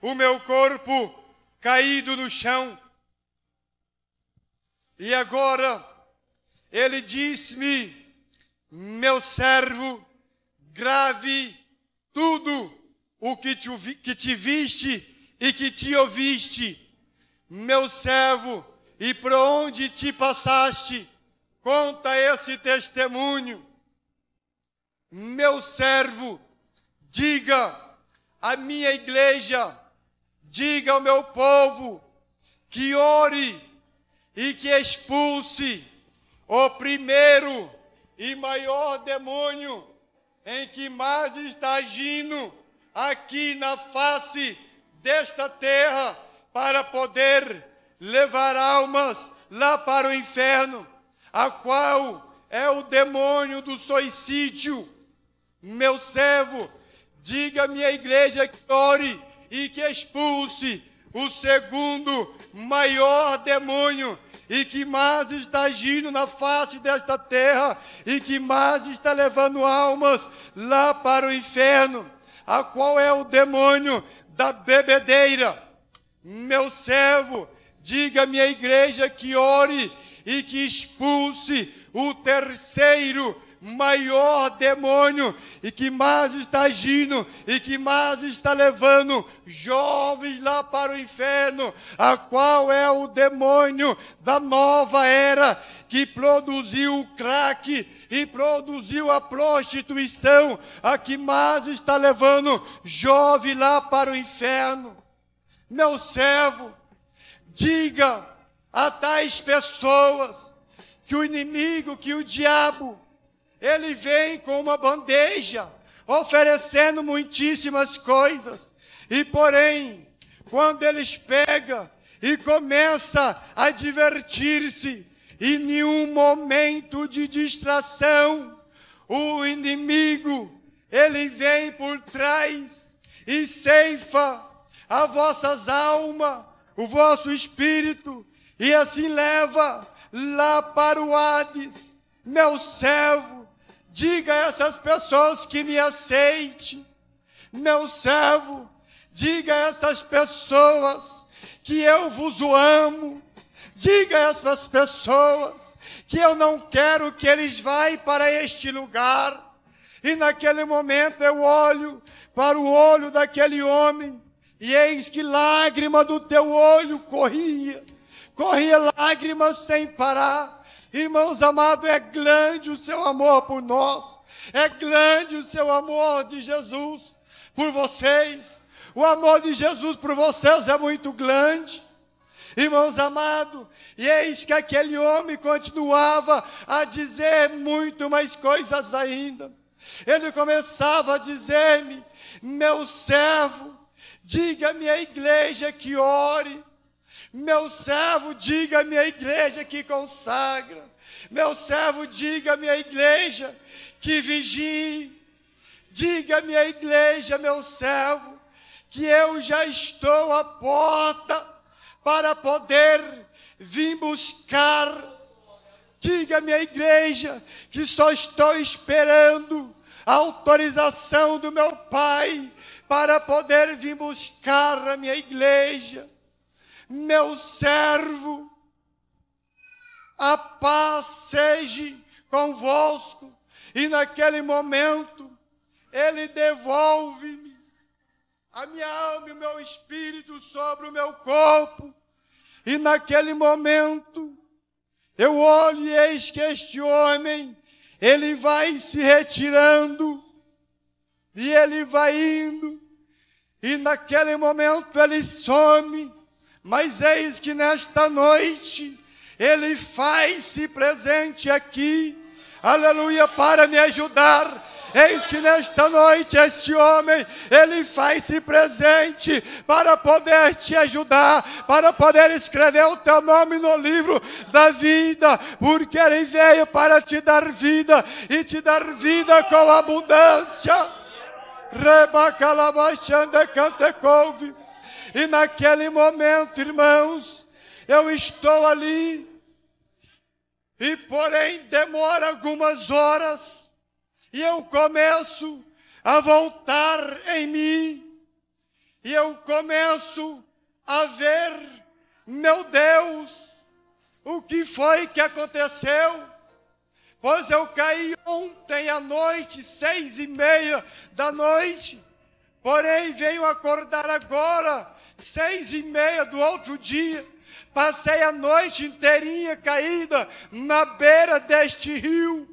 [SPEAKER 1] o meu corpo caído no chão. E agora ele disse-me, meu servo, grave tudo o que te, que te viste e que te ouviste, meu servo, e para onde te passaste, conta esse testemunho. Meu servo, diga à minha igreja, diga ao meu povo, que ore e que expulse o primeiro e maior demônio em que mais está agindo aqui na face desta terra para poder levar almas lá para o inferno, a qual é o demônio do suicídio. Meu servo, diga à minha igreja que ore e que expulse o segundo maior demônio e que mais está agindo na face desta terra e que mais está levando almas lá para o inferno, a qual é o demônio da bebedeira. Meu servo, diga à minha igreja que ore e que expulse o terceiro maior demônio e que mais está agindo e que mais está levando jovens lá para o inferno, a qual é o demônio da nova era que produziu o crack e produziu a prostituição, a que mais está levando jovem lá para o inferno. Meu servo, diga a tais pessoas que o inimigo, que o diabo, ele vem com uma bandeja, oferecendo muitíssimas coisas. E porém, quando eles pegam e começa a divertir-se, e nenhum momento de distração, o inimigo, ele vem por trás e ceifa a vossas almas, o vosso espírito, e assim leva lá para o Hades, meu servo, diga a essas pessoas que me aceite, meu servo, diga a essas pessoas que eu vos amo, Diga a essas pessoas que eu não quero que eles vá para este lugar. E naquele momento eu olho para o olho daquele homem, e eis que lágrima do teu olho corria, corria lágrimas sem parar. Irmãos amados, é grande o seu amor por nós, é grande o seu amor de Jesus por vocês. O amor de Jesus por vocês é muito grande. Irmãos amados, e eis que aquele homem continuava a dizer muito mais coisas ainda. Ele começava a dizer-me: Meu servo, diga-me a igreja que ore. Meu servo, diga-me a igreja que consagra. Meu servo, diga-me a igreja que vigie. Diga-me a igreja, meu servo, que eu já estou à porta para poder Vim buscar. Diga à minha igreja que só estou esperando a autorização do meu Pai para poder vir buscar a minha igreja. Meu servo, a paz seja convosco. E naquele momento, Ele devolve-me a minha alma e o meu espírito sobre o meu corpo e naquele momento, eu olho e eis que este homem, ele vai se retirando, e ele vai indo, e naquele momento ele some, mas eis que nesta noite, ele faz-se presente aqui, aleluia, para me ajudar Eis que nesta noite este homem, ele faz-se presente para poder te ajudar, para poder escrever o teu nome no livro da vida, porque ele veio para te dar vida e te dar vida com abundância. Rebacalabachanda cantecouve. E naquele momento, irmãos, eu estou ali, e porém demora algumas horas, e eu começo a voltar em mim, e eu começo a ver, meu Deus, o que foi que aconteceu? Pois eu caí ontem à noite, seis e meia da noite, porém venho acordar agora, seis e meia do outro dia. Passei a noite inteirinha caída na beira deste rio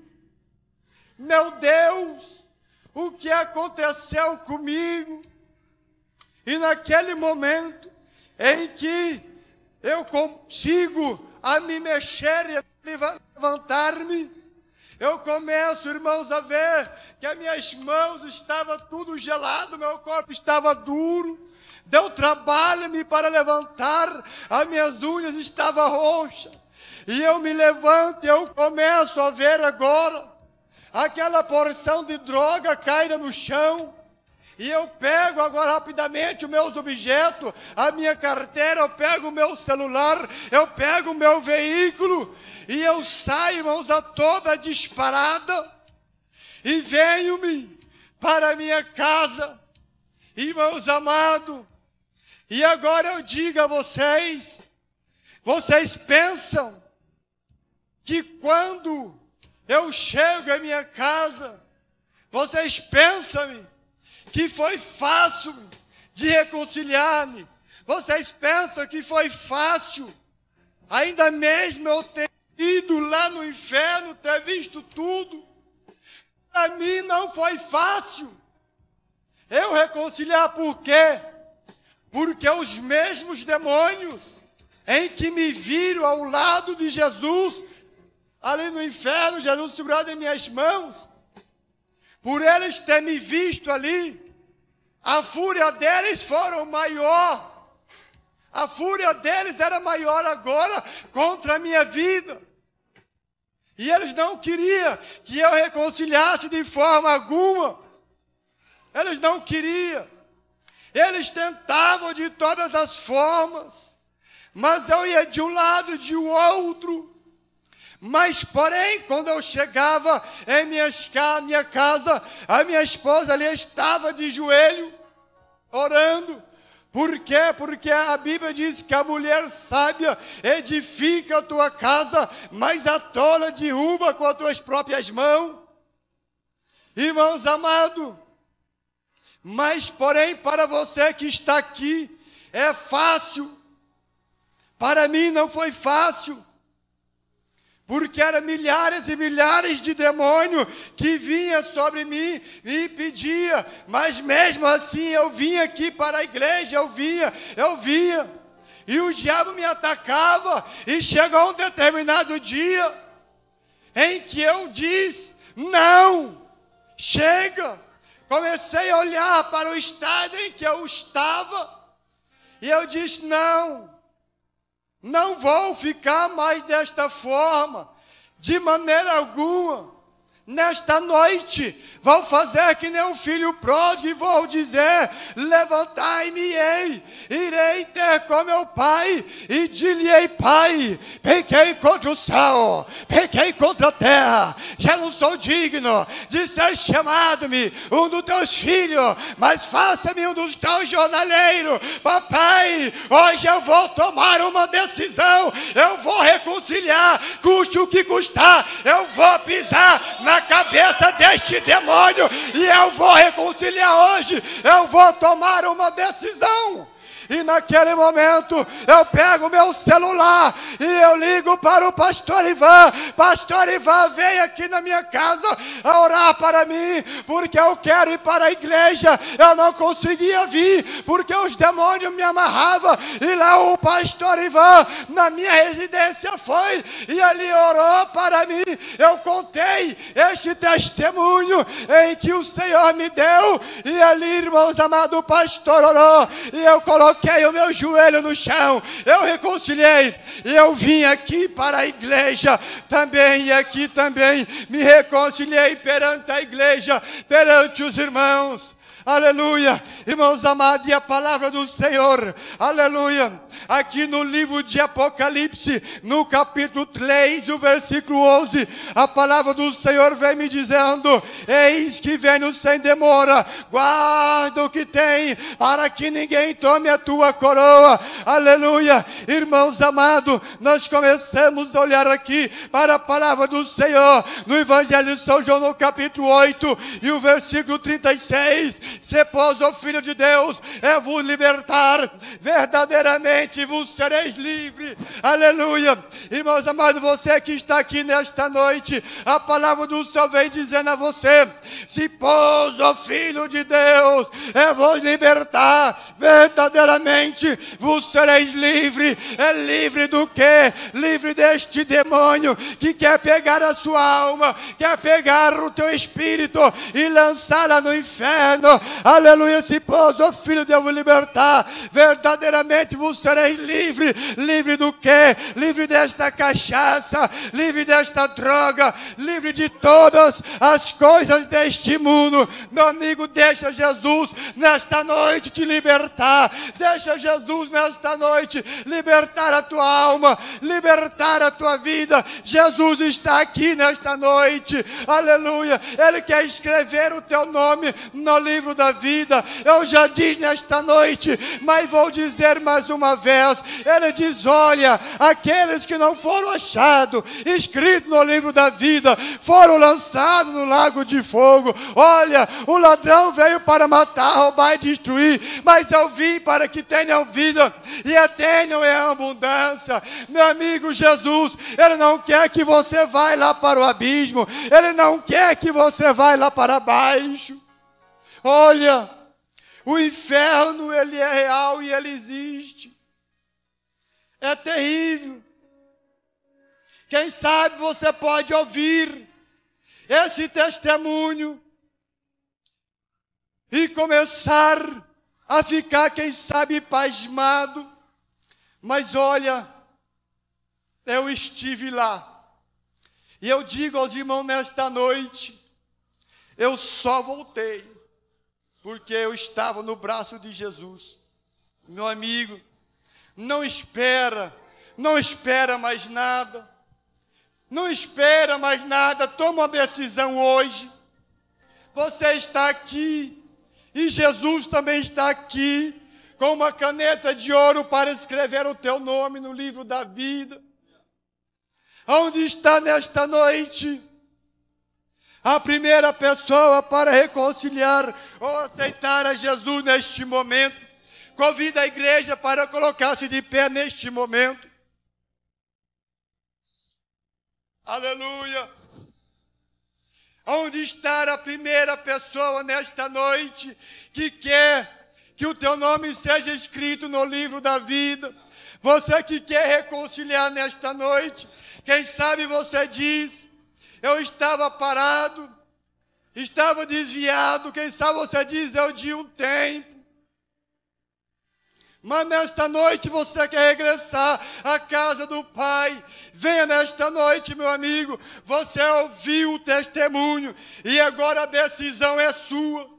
[SPEAKER 1] meu Deus, o que aconteceu comigo? E naquele momento em que eu consigo a me mexer e a levantar-me, eu começo, irmãos, a ver que as minhas mãos estavam tudo gelado, meu corpo estava duro. Deu trabalho-me para levantar, as minhas unhas estavam roxas. E eu me levanto e eu começo a ver agora aquela porção de droga caia no chão. E eu pego agora rapidamente os meus objetos, a minha carteira, eu pego o meu celular, eu pego o meu veículo, e eu saio, irmãos, a toda disparada, e venho-me para a minha casa, irmãos amados, e agora eu digo a vocês, vocês pensam que quando eu chego em minha casa, vocês pensam-me que foi fácil de reconciliar-me. Vocês pensam que foi fácil, ainda mesmo eu ter ido lá no inferno, ter visto tudo. Para mim não foi fácil eu reconciliar, por quê? Porque os mesmos demônios em que me viram ao lado de Jesus ali no inferno, Jesus segurado em minhas mãos, por eles terem me visto ali, a fúria deles foram maior. A fúria deles era maior agora contra a minha vida. E eles não queriam que eu reconciliasse de forma alguma. Eles não queriam. Eles tentavam de todas as formas. Mas eu ia de um lado e de outro. Mas, porém, quando eu chegava em minha casa, a minha esposa ali estava de joelho, orando. Por quê? Porque a Bíblia diz que a mulher sábia edifica a tua casa, mas a tola derruba com as tuas próprias mãos. Irmãos amados, mas porém para você que está aqui é fácil, para mim não foi fácil, porque eram milhares e milhares de demônios que vinha sobre mim e pedia, mas mesmo assim eu vinha aqui para a igreja, eu vinha, eu vinha, e o diabo me atacava, e chegou um determinado dia em que eu disse: não, chega. Comecei a olhar para o estado em que eu estava, e eu disse: não, não vou ficar mais desta forma, de maneira alguma. Nesta noite, vão fazer que nem um filho pródigo e vão dizer: Levantai-me-ei, irei ter com meu pai, e dir lhe pai, pequei contra o céu, pequei contra a terra, já não sou digno de ser chamado-me um dos teus filhos, mas faça-me um dos teus jornaleiros, papai, hoje eu vou tomar uma decisão, eu vou reconciliar, custe o que custar, eu vou pisar na na cabeça deste demônio e eu vou reconciliar hoje, eu vou tomar uma decisão. E naquele momento eu pego meu celular e eu ligo para o pastor Ivan. Pastor Ivan, vem aqui na minha casa a orar para mim, porque eu quero ir para a igreja. Eu não conseguia vir, porque os demônios me amarravam. E lá o pastor Ivan, na minha residência, foi e ali orou para mim. Eu contei este testemunho em que o Senhor me deu. E ali, irmãos amados, o pastor orou. E eu coloquei coloquei o meu joelho no chão, eu reconciliei, e eu vim aqui para a igreja também, e aqui também me reconciliei perante a igreja, perante os irmãos. Aleluia, irmãos amados, e a palavra do Senhor, aleluia, aqui no livro de Apocalipse, no capítulo 3, o versículo 11, a palavra do Senhor vem me dizendo: Eis que venho sem demora, guarda o que tem, para que ninguém tome a tua coroa, aleluia, irmãos amados, nós começamos a olhar aqui para a palavra do Senhor, no Evangelho de São João, no capítulo 8, e o versículo 36. Repouso, o filho de Deus, é vos libertar, verdadeiramente vos sereis livre. Aleluia. Irmãos amados, você que está aqui nesta noite, a palavra do Senhor vem dizendo a você: se pôs, o filho de Deus, é vos libertar, verdadeiramente vos sereis livre. É livre do que? Livre deste demônio que quer pegar a sua alma, quer pegar o teu espírito e lançá-la no inferno. Aleluia, se pôs, ó oh filho, devo libertar. Verdadeiramente vos serei livre. Livre do quê? Livre desta cachaça, livre desta droga, livre de todas as coisas deste mundo. Meu amigo, deixa Jesus nesta noite te libertar. Deixa Jesus nesta noite libertar a tua alma, libertar a tua vida. Jesus está aqui nesta noite. Aleluia. Ele quer escrever o teu nome no livro da vida. Eu já disse nesta noite, mas vou dizer mais uma vez. Ele diz: Olha, aqueles que não foram achados, escritos no livro da vida, foram lançados no lago de fogo. Olha, o ladrão veio para matar, roubar e destruir, mas eu vim para que tenham vida e a tenham em abundância. Meu amigo Jesus, Ele não quer que você vá lá para o abismo, Ele não quer que você vá lá para baixo. Olha, o inferno ele é real e ele existe. É terrível. Quem sabe você pode ouvir esse testemunho e começar a ficar, quem sabe, pasmado. Mas olha, eu estive lá. E eu digo aos irmãos nesta noite, eu só voltei porque eu estava no braço de Jesus. Meu amigo, não espera, não espera mais nada, não espera mais nada, toma uma decisão hoje. Você está aqui e Jesus também está aqui com uma caneta de ouro para escrever o teu nome no livro da vida. Onde está nesta noite? A primeira pessoa para reconciliar ou aceitar a Jesus neste momento. Convida a igreja para colocar-se de pé neste momento. Aleluia. Onde está a primeira pessoa nesta noite que quer que o teu nome seja escrito no livro da vida? Você que quer reconciliar nesta noite, quem sabe você diz: eu estava parado, estava desviado. Quem sabe você diz, é o de um tempo. Mas nesta noite você quer regressar à casa do Pai. Venha nesta noite, meu amigo. Você ouviu o testemunho e agora a decisão é sua.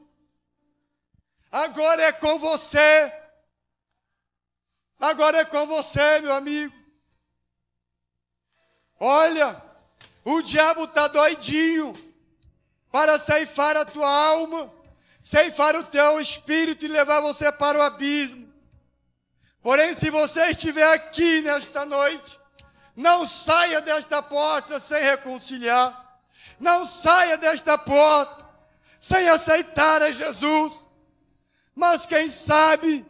[SPEAKER 1] Agora é com você. Agora é com você, meu amigo. Olha, o diabo está doidinho para ceifar a tua alma, ceifar o teu espírito e levar você para o abismo. Porém, se você estiver aqui nesta noite, não saia desta porta sem reconciliar. Não saia desta porta sem aceitar a Jesus. Mas quem sabe,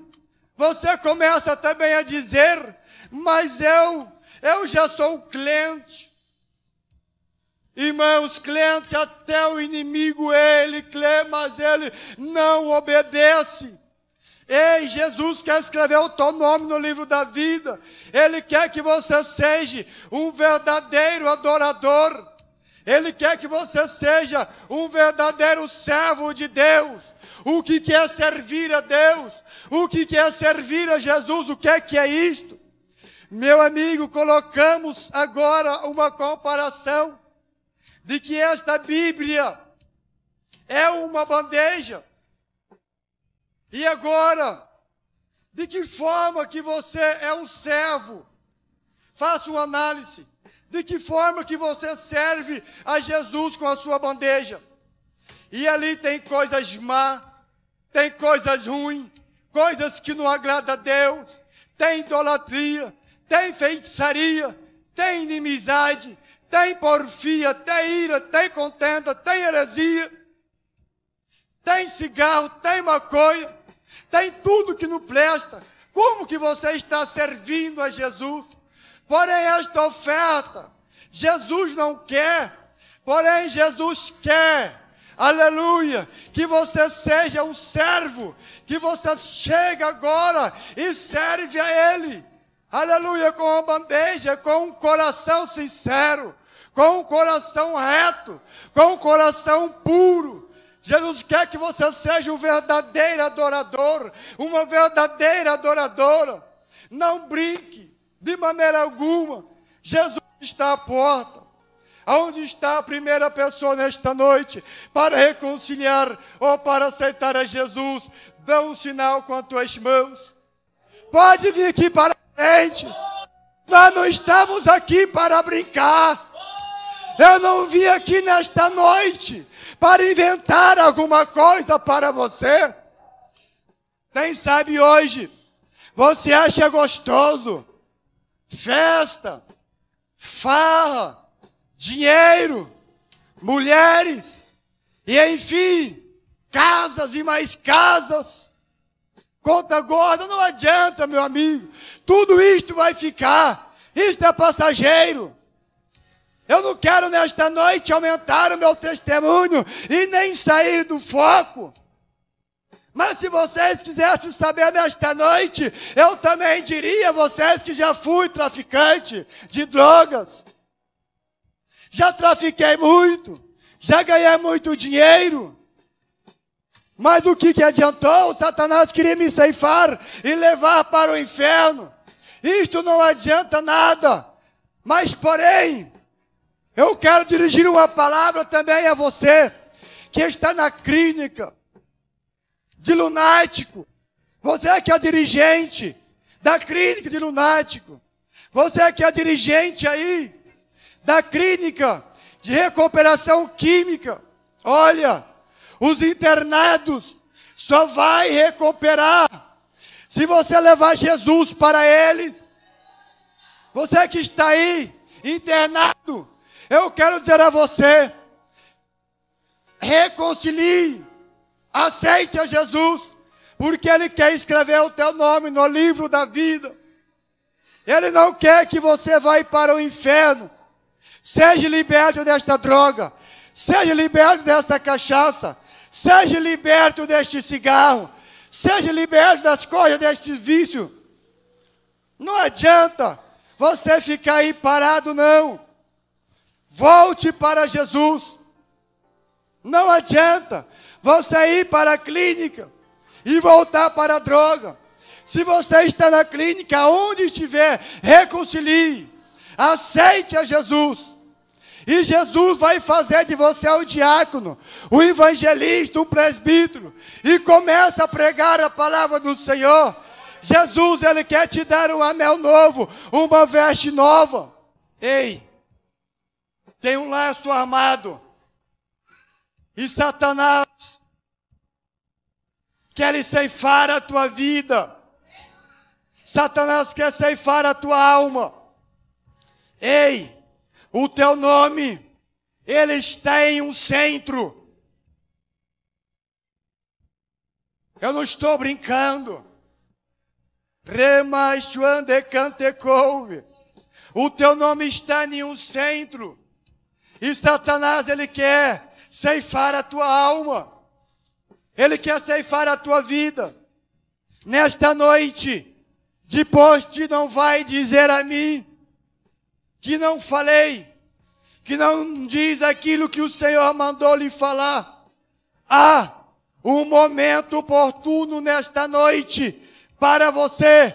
[SPEAKER 1] você começa também a dizer: Mas eu, eu já sou um cliente. Irmãos, cliente até o inimigo ele clê, mas ele não obedece. Ei, Jesus quer escrever o teu nome no livro da vida. Ele quer que você seja um verdadeiro adorador. Ele quer que você seja um verdadeiro servo de Deus. O que quer servir a Deus? O que quer servir a Jesus? O que é que é isto? Meu amigo, colocamos agora uma comparação de que esta Bíblia é uma bandeja. E agora, de que forma que você é um servo? Faça uma análise. De que forma que você serve a Jesus com a sua bandeja? E ali tem coisas má, tem coisas ruins, coisas que não agrada a Deus, tem idolatria, tem feitiçaria, tem inimizade, tem porfia, tem ira, tem contenda, tem heresia, tem cigarro, tem maconha, tem tudo que não presta. Como que você está servindo a Jesus? Porém, esta oferta, Jesus não quer, porém, Jesus quer. Aleluia! Que você seja um servo, que você chegue agora e serve a Ele. Aleluia, com uma bandeja, com um coração sincero com o coração reto, com o coração puro. Jesus quer que você seja um verdadeiro adorador, uma verdadeira adoradora. Não brinque, de maneira alguma. Jesus está à porta. Aonde está a primeira pessoa nesta noite para reconciliar ou para aceitar a Jesus? Dá um sinal com as tuas mãos. Pode vir aqui para a frente. Nós não estamos aqui para brincar. Eu não vim aqui nesta noite para inventar alguma coisa para você. Quem sabe hoje você acha gostoso festa, farra, dinheiro, mulheres e enfim, casas e mais casas. Conta gorda não adianta, meu amigo. Tudo isto vai ficar. Isto é passageiro. Eu não quero nesta noite aumentar o meu testemunho e nem sair do foco. Mas se vocês quisessem saber nesta noite, eu também diria a vocês que já fui traficante de drogas. Já trafiquei muito, já ganhei muito dinheiro. Mas o que, que adiantou? O Satanás queria me ceifar e levar para o inferno. Isto não adianta nada. Mas, porém, eu quero dirigir uma palavra também a você que está na clínica de lunático. Você é que é dirigente da clínica de lunático. Você é que é dirigente aí da clínica de recuperação química. Olha, os internados só vai recuperar se você levar Jesus para eles. Você que está aí internado, eu quero dizer a você: reconcilie, aceite a Jesus, porque Ele quer escrever o teu nome no livro da vida. Ele não quer que você vá para o inferno. Seja liberto desta droga, seja liberto desta cachaça, seja liberto deste cigarro, seja liberto das coisas deste vício. Não adianta você ficar aí parado, não. Volte para Jesus. Não adianta você ir para a clínica e voltar para a droga. Se você está na clínica, onde estiver, reconcilie. Aceite a Jesus. E Jesus vai fazer de você o diácono, o evangelista, o presbítero. E começa a pregar a palavra do Senhor. Jesus, Ele quer te dar um anel novo, uma veste nova. Ei! tem um laço armado. E Satanás quer ceifar a tua vida. Satanás quer ceifar a tua alma. Ei, o teu nome, ele está em um centro. Eu não estou brincando. Remachuan O teu nome está em um centro. E Satanás, é ele quer ceifar a tua alma. Ele quer ceifar a tua vida. Nesta noite, depois te não vai dizer a mim que não falei, que não diz aquilo que o Senhor mandou lhe falar. Há um momento oportuno nesta noite para você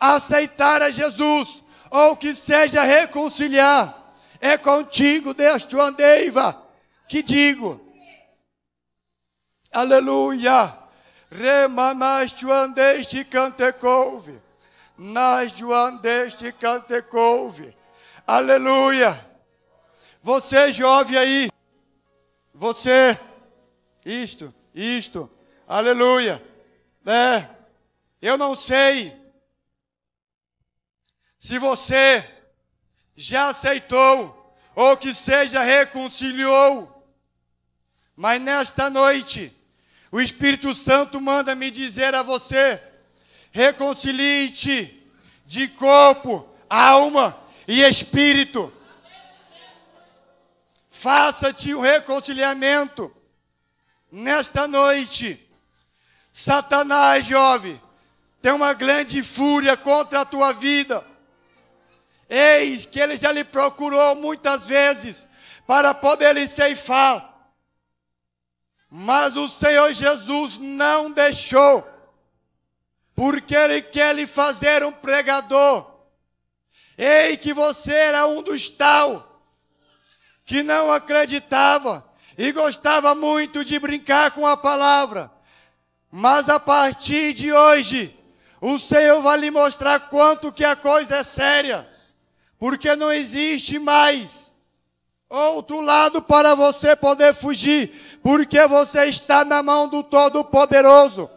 [SPEAKER 1] aceitar a Jesus ou que seja reconciliar é contigo desde a andeiva que digo. Aleluia. Remamás cante couve Nas cante couve Aleluia. Você jovem aí. Você. Isto, isto. Aleluia. É. Eu não sei se você já aceitou, ou que seja, reconciliou. Mas nesta noite, o Espírito Santo manda me dizer a você: reconcilie-te de corpo, alma e espírito. Faça-te um reconciliamento nesta noite. Satanás, jovem, tem uma grande fúria contra a tua vida Eis que ele já lhe procurou muitas vezes para poder lhe ceifar. Mas o Senhor Jesus não deixou, porque ele quer lhe fazer um pregador. Ei, que você era um dos tal, que não acreditava e gostava muito de brincar com a palavra. Mas a partir de hoje, o Senhor vai lhe mostrar quanto que a coisa é séria porque não existe mais outro lado para você poder fugir, porque você está na mão do Todo-Poderoso.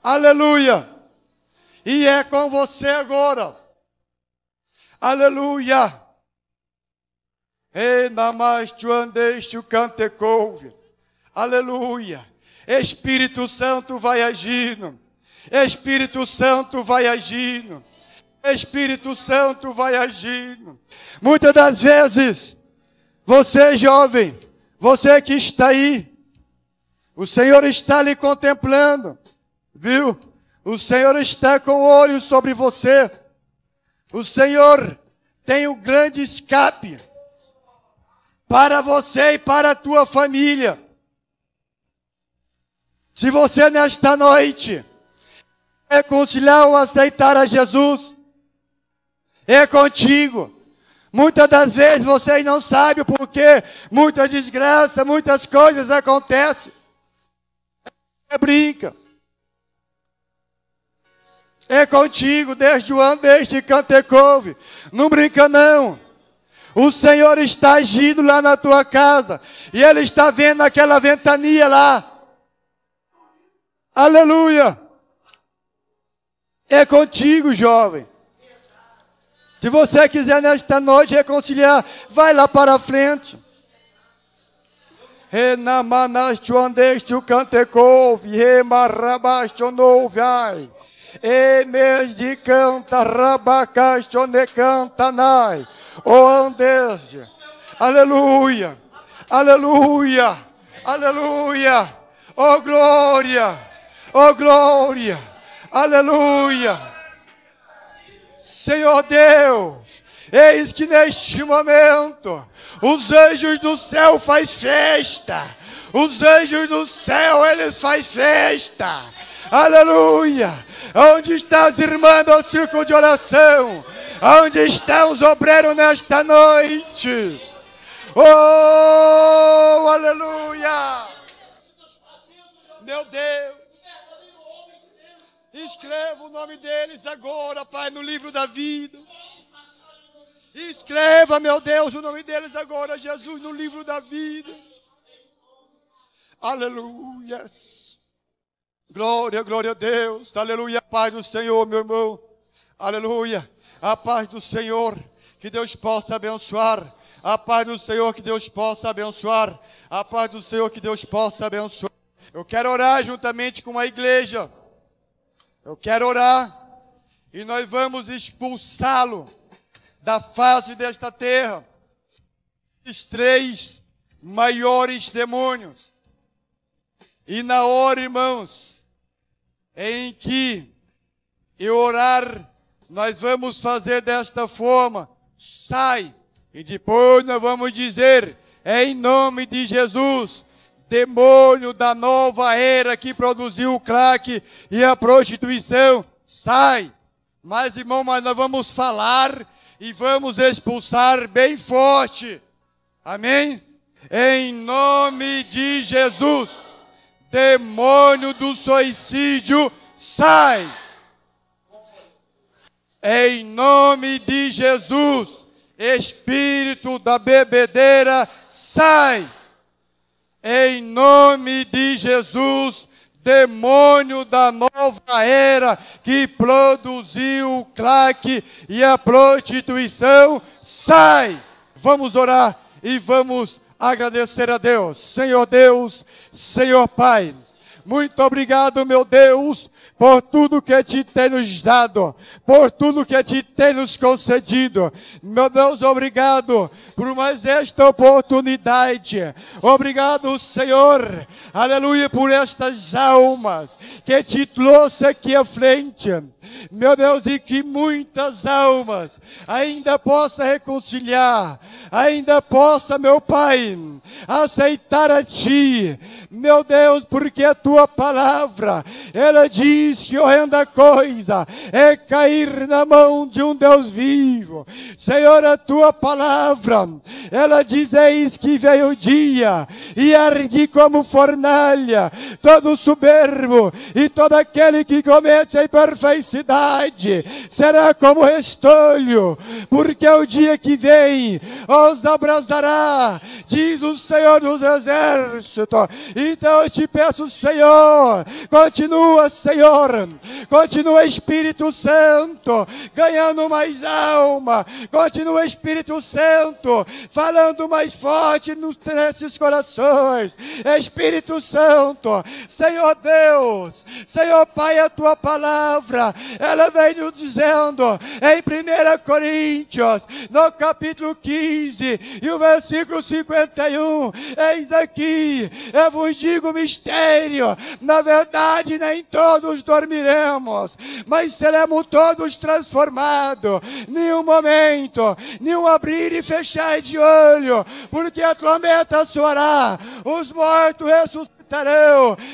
[SPEAKER 1] Aleluia! E é com você agora. Aleluia! E namastuandeste o cantecouve. Aleluia! Espírito Santo vai agindo. Espírito Santo vai agindo. Espírito Santo vai agir. Muitas das vezes, você jovem, você que está aí, o Senhor está lhe contemplando, viu? O Senhor está com o olho sobre você. O Senhor tem um grande escape para você e para a tua família. Se você nesta noite reconciliar ou aceitar a Jesus, é contigo. Muitas das vezes vocês não sabem porquê, muita desgraça, muitas coisas acontecem. É brinca. É contigo desde o ano deste cantecove. Não brinca não. O Senhor está agindo lá na tua casa. E Ele está vendo aquela ventania lá. Aleluia. É contigo, jovem. Se você quiser nesta noite reconciliar, vai lá para a frente. Renamanaste andeste o cantecouve, remarrabaste vai. E mês de canta, rabacaste cantanai. O andeste. Aleluia. Aleluia. Aleluia. Oh glória. Oh glória. Aleluia. Senhor Deus, eis que neste momento os anjos do céu faz festa. Os anjos do céu, eles faz festa. Aleluia! Onde está as irmãs do círculo de oração? Onde estão os obreiros nesta noite? Oh, aleluia! Meu Deus! Escreva o nome deles agora, Pai, no livro da vida. Escreva, meu Deus, o nome deles agora, Jesus, no livro da vida. Aleluia. Glória, glória a Deus. Aleluia. A paz do Senhor, meu irmão. Aleluia. A paz do Senhor. Que Deus possa abençoar. A paz do Senhor, que Deus possa abençoar. A paz do Senhor, que Deus possa abençoar. Eu quero orar juntamente com a igreja. Eu quero orar e nós vamos expulsá-lo da face desta terra. Os três maiores demônios. E na hora, irmãos, em que eu orar, nós vamos fazer desta forma: sai, e depois nós vamos dizer, em nome de Jesus, demônio da nova era que produziu o crack e a prostituição, sai. Mas, irmão, mas nós vamos falar e vamos expulsar bem forte. Amém? Em nome de Jesus, demônio do suicídio, sai. Em nome de Jesus, espírito da bebedeira, sai. Em nome de Jesus, demônio da nova era que produziu o claque e a prostituição, sai! Vamos orar e vamos agradecer a Deus. Senhor Deus, Senhor Pai, muito obrigado, meu Deus, por tudo que te temos dado, por tudo que te temos concedido. Meu Deus, obrigado, por mais esta oportunidade. Obrigado, Senhor, aleluia, por estas almas que te trouxe aqui à frente. Meu Deus, e que muitas almas ainda possa reconciliar, ainda possa, meu Pai, aceitar a Ti, meu Deus, porque a Tua palavra, ela diz que horrenda coisa é cair na mão de um Deus vivo. Senhor, a Tua palavra ela diz: Eis que veio o dia, e ardi como fornalha todo soberbo, e todo aquele que comete a imperfeicidade será como estolho, porque o dia que vem os abrasará, diz o Senhor dos Exércitos. Então eu te peço, Senhor, continua, Senhor, continua, Espírito Santo, ganhando mais alma, continua, Espírito Santo falando mais forte nos, nesses corações. Espírito Santo, Senhor Deus, Senhor Pai, a tua palavra, ela vem nos dizendo em 1 Coríntios, no capítulo 15 e o versículo 51, eis aqui, eu vos digo mistério, na verdade nem todos dormiremos, mas seremos todos transformados, nenhum momento, nenhum abrir e fechar Ficai de olho, porque a trombeta soará, os mortos ressuscitarão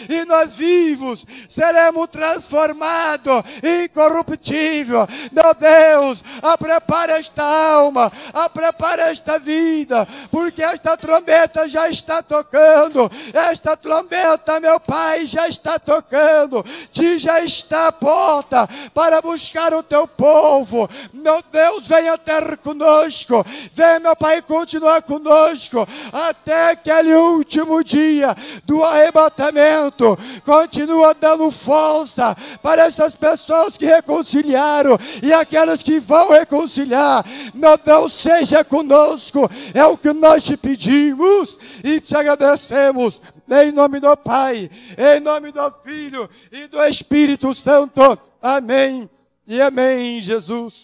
[SPEAKER 1] e nós vivos seremos transformados incorruptível. Meu Deus, a prepara esta alma, a prepara esta vida, porque esta trombeta já está tocando. Esta trombeta, meu Pai, já está tocando. Te já está à porta para buscar o teu povo. Meu Deus, venha ter conosco. Vem, meu Pai, continuar conosco até aquele último dia do arrependimento arrebatamento continua dando força para essas pessoas que reconciliaram e aquelas que vão reconciliar. Meu Deus, seja conosco, é o que nós te pedimos e te agradecemos. Em nome do Pai, em nome do Filho e do Espírito Santo. Amém e amém, Jesus.